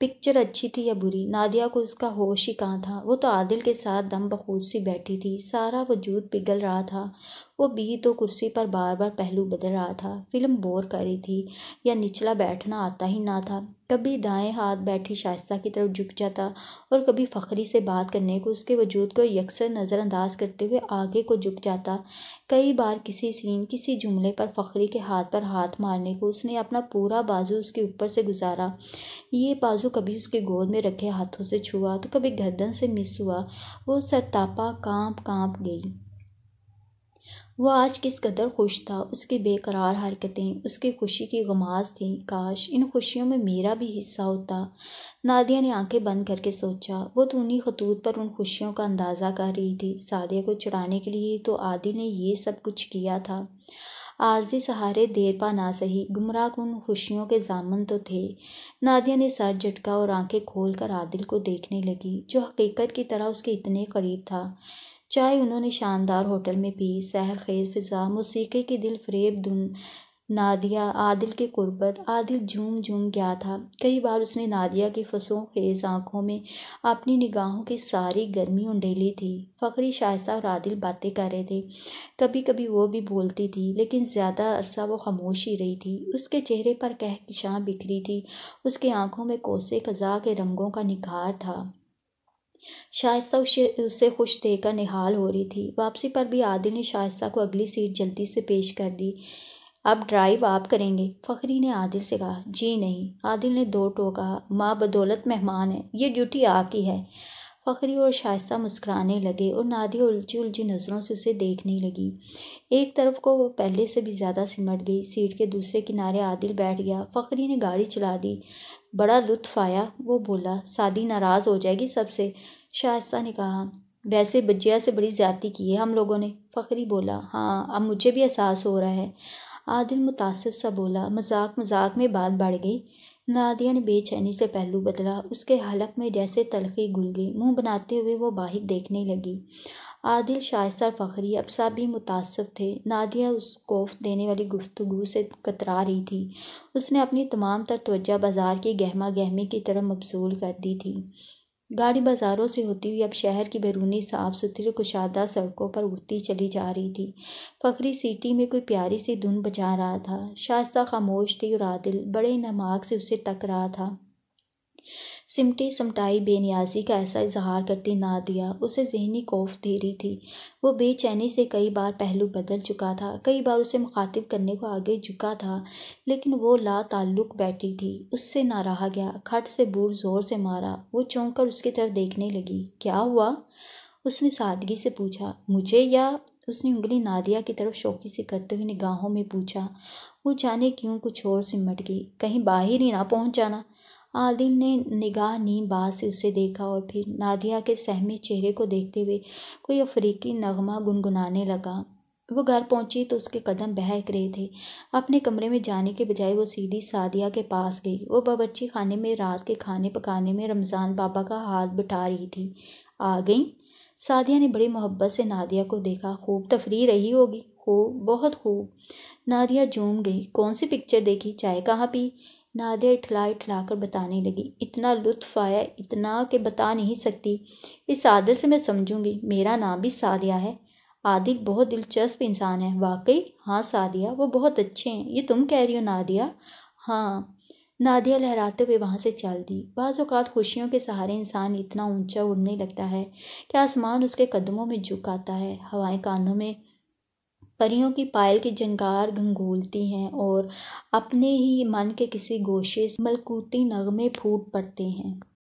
पिक्चर अच्छी थी या बुरी नादिया को उसका होश ही कहाँ था वो तो आदिल के साथ दम बखूद सी बैठी थी सारा वजूद पिघल रहा था वो भी तो कुर्सी पर बार बार पहलू बदल रहा था फिल्म बोर कर रही थी या निचला बैठना आता ही ना था कभी दाएं हाथ बैठी शाइस्ता की तरफ झुक जाता और कभी फ़खरी से बात करने को उसके वजूद को यकसर नज़रअंदाज करते हुए आगे को झुक जाता कई बार किसी सीन किसी जुमले पर फ़खरी के हाथ पर हाथ मारने को उसने अपना पूरा बाजू उसके ऊपर से गुजारा ये बाजू कभी उसके गोद में रखे हाथों से छुआ तो कभी गर्दन से मिस हुआ वो सरतापा कांप कांप गई वह आज किस कदर खुश था उसकी बेकरार हरकतें उसकी खुशी की गमाज थी काश इन खुशियों में मेरा भी हिस्सा होता नादिया ने आंखें बंद करके सोचा वो तो उन्हीं खतूत पर उन खुशियों का अंदाज़ा कर रही थी सादिया को चढ़ाने के लिए तो आदि ने ये सब कुछ किया था आरजी सहारे देर पा ना सही गुमराह उन खुशियों के जामन तो थे नादिया ने सर झटका और आंखें खोलकर आदिल को देखने लगी जो हकीकत की तरह उसके इतने करीब था चाय उन्होंने शानदार होटल में पी सहर खेज़ फ़िज़ा मौसीकी की दिल फरेब धुन नादिया आदिल के कुर्बत आदिल झूम झूम गया था कई बार उसने नादिया की फसों खेज आंखों में अपनी निगाहों की सारी गर्मी उंडेली थी फ़खरी शायसा और आदिल बातें कर रहे थे कभी कभी वो भी बोलती थी लेकिन ज़्यादा अरसा वो खामोश ही रही थी उसके चेहरे पर कहकशां बिखरी थी उसकी आंखों में कोसे कज़ा के रंगों का निखार था शायस्ता उसे उसे खुश देकर निहाल हो रही थी वापसी पर भी आदिल ने शायस्ता को अगली सीट जल्दी से पेश कर दी अब ड्राइव आप करेंगे फ़खरी ने आदिल से कहा जी नहीं आदिल ने दो टो कहा माँ बदौलत मेहमान है ये ड्यूटी आपकी है फ़खरी और शायस्ता मुस्कराने लगे और नादिया उलझी उलझी नज़रों से उसे देखने लगी एक तरफ को वो पहले से भी ज़्यादा सिमट गई सीट के दूसरे किनारे आदिल बैठ गया फ़खरी ने गाड़ी चला दी बड़ा लुत्फ़ आया वो बोला सादी नाराज़ हो जाएगी सबसे शाइस्ता ने कहा वैसे बजिया से बड़ी ज़्यादती की है हम लोगों ने फ़खरी बोला हाँ अब मुझे भी एहसास हो रहा है आदिल मुतासिब सा बोला मजाक मजाक में बात बढ़ गई नादिया ने बेचैनी से पहलू बदला उसके हलक में जैसे तलखी घुल गई मुंह बनाते हुए वो बाहर देखने लगी आदिल शाइस्ता फ़खरी अब सभी मुतासर थे नादिया उस खौफ देने वाली गुफ्तु से कतरा रही थी उसने अपनी तमाम तर तवज्जा बाज़ार की गहमा गहमी की तरफ मबसूल कर दी थी गाड़ी बाज़ारों से होती हुई अब शहर की बैरूनी साफ़ सुथरी और कुशादा सड़कों पर उठती चली जा रही थी फखरी सीटी में कोई प्यारी सी धुन बचा रहा था शाइस्ता खामोश थी और आदिल बड़े नमाक से उसे टक रहा था सिमटी समटाई बेनियाजी का ऐसा इजहार करती ना दिया उसे जहनी खौफ रही थी वो बेचैनी से कई बार पहलू बदल चुका था कई बार उसे मुखातिब करने को आगे झुका था लेकिन वो ला ताल्लुक बैठी थी उससे ना रहा गया खट से बूढ़ जोर से मारा वो चौंक कर उसकी तरफ देखने लगी क्या हुआ उसने सादगी से पूछा मुझे या उसने उंगली नादिया की तरफ शौकी से करते हुए निगाहों में पूछा वो जाने क्यों कुछ और सिमट गई कहीं बाहर ही ना पहुंच जाना आदिल ने निगाह नी बात से उसे देखा और फिर नादिया के सहमे चेहरे को देखते हुए कोई अफ्रीकी नगमा गुनगुनाने लगा वो घर पहुंची तो उसके कदम बहक रहे थे अपने कमरे में जाने के बजाय वो सीधी सादिया के पास गई वो बावर्ची खाने में रात के खाने पकाने में रमज़ान बाबा का हाथ बिठा रही थी आ गई सादिया ने बड़ी मोहब्बत से नादिया को देखा खूब तफरी रही होगी खूब बहुत खूब नादिया झूम गई कौन सी पिक्चर देखी चाय कहाँ पी नादिया इठला इठला कर बताने लगी इतना लुत्फ आया इतना कि बता नहीं सकती इस आदिल से मैं समझूंगी मेरा नाम भी सादिया है आदिल बहुत दिलचस्प इंसान है वाकई हाँ सादिया वो बहुत अच्छे हैं ये तुम कह रही हो नादिया हाँ नादिया लहराते हुए वहाँ से चल दी बाज़ अवत खुशियों के सहारे इंसान इतना ऊंचा उड़ने लगता है कि आसमान उसके कदमों में झुक आता है हवाएं कानों में परियों की पायल की झनकार घंगोलती हैं और अपने ही मन के किसी गोशे से मलकूती नगमे फूट पड़ते हैं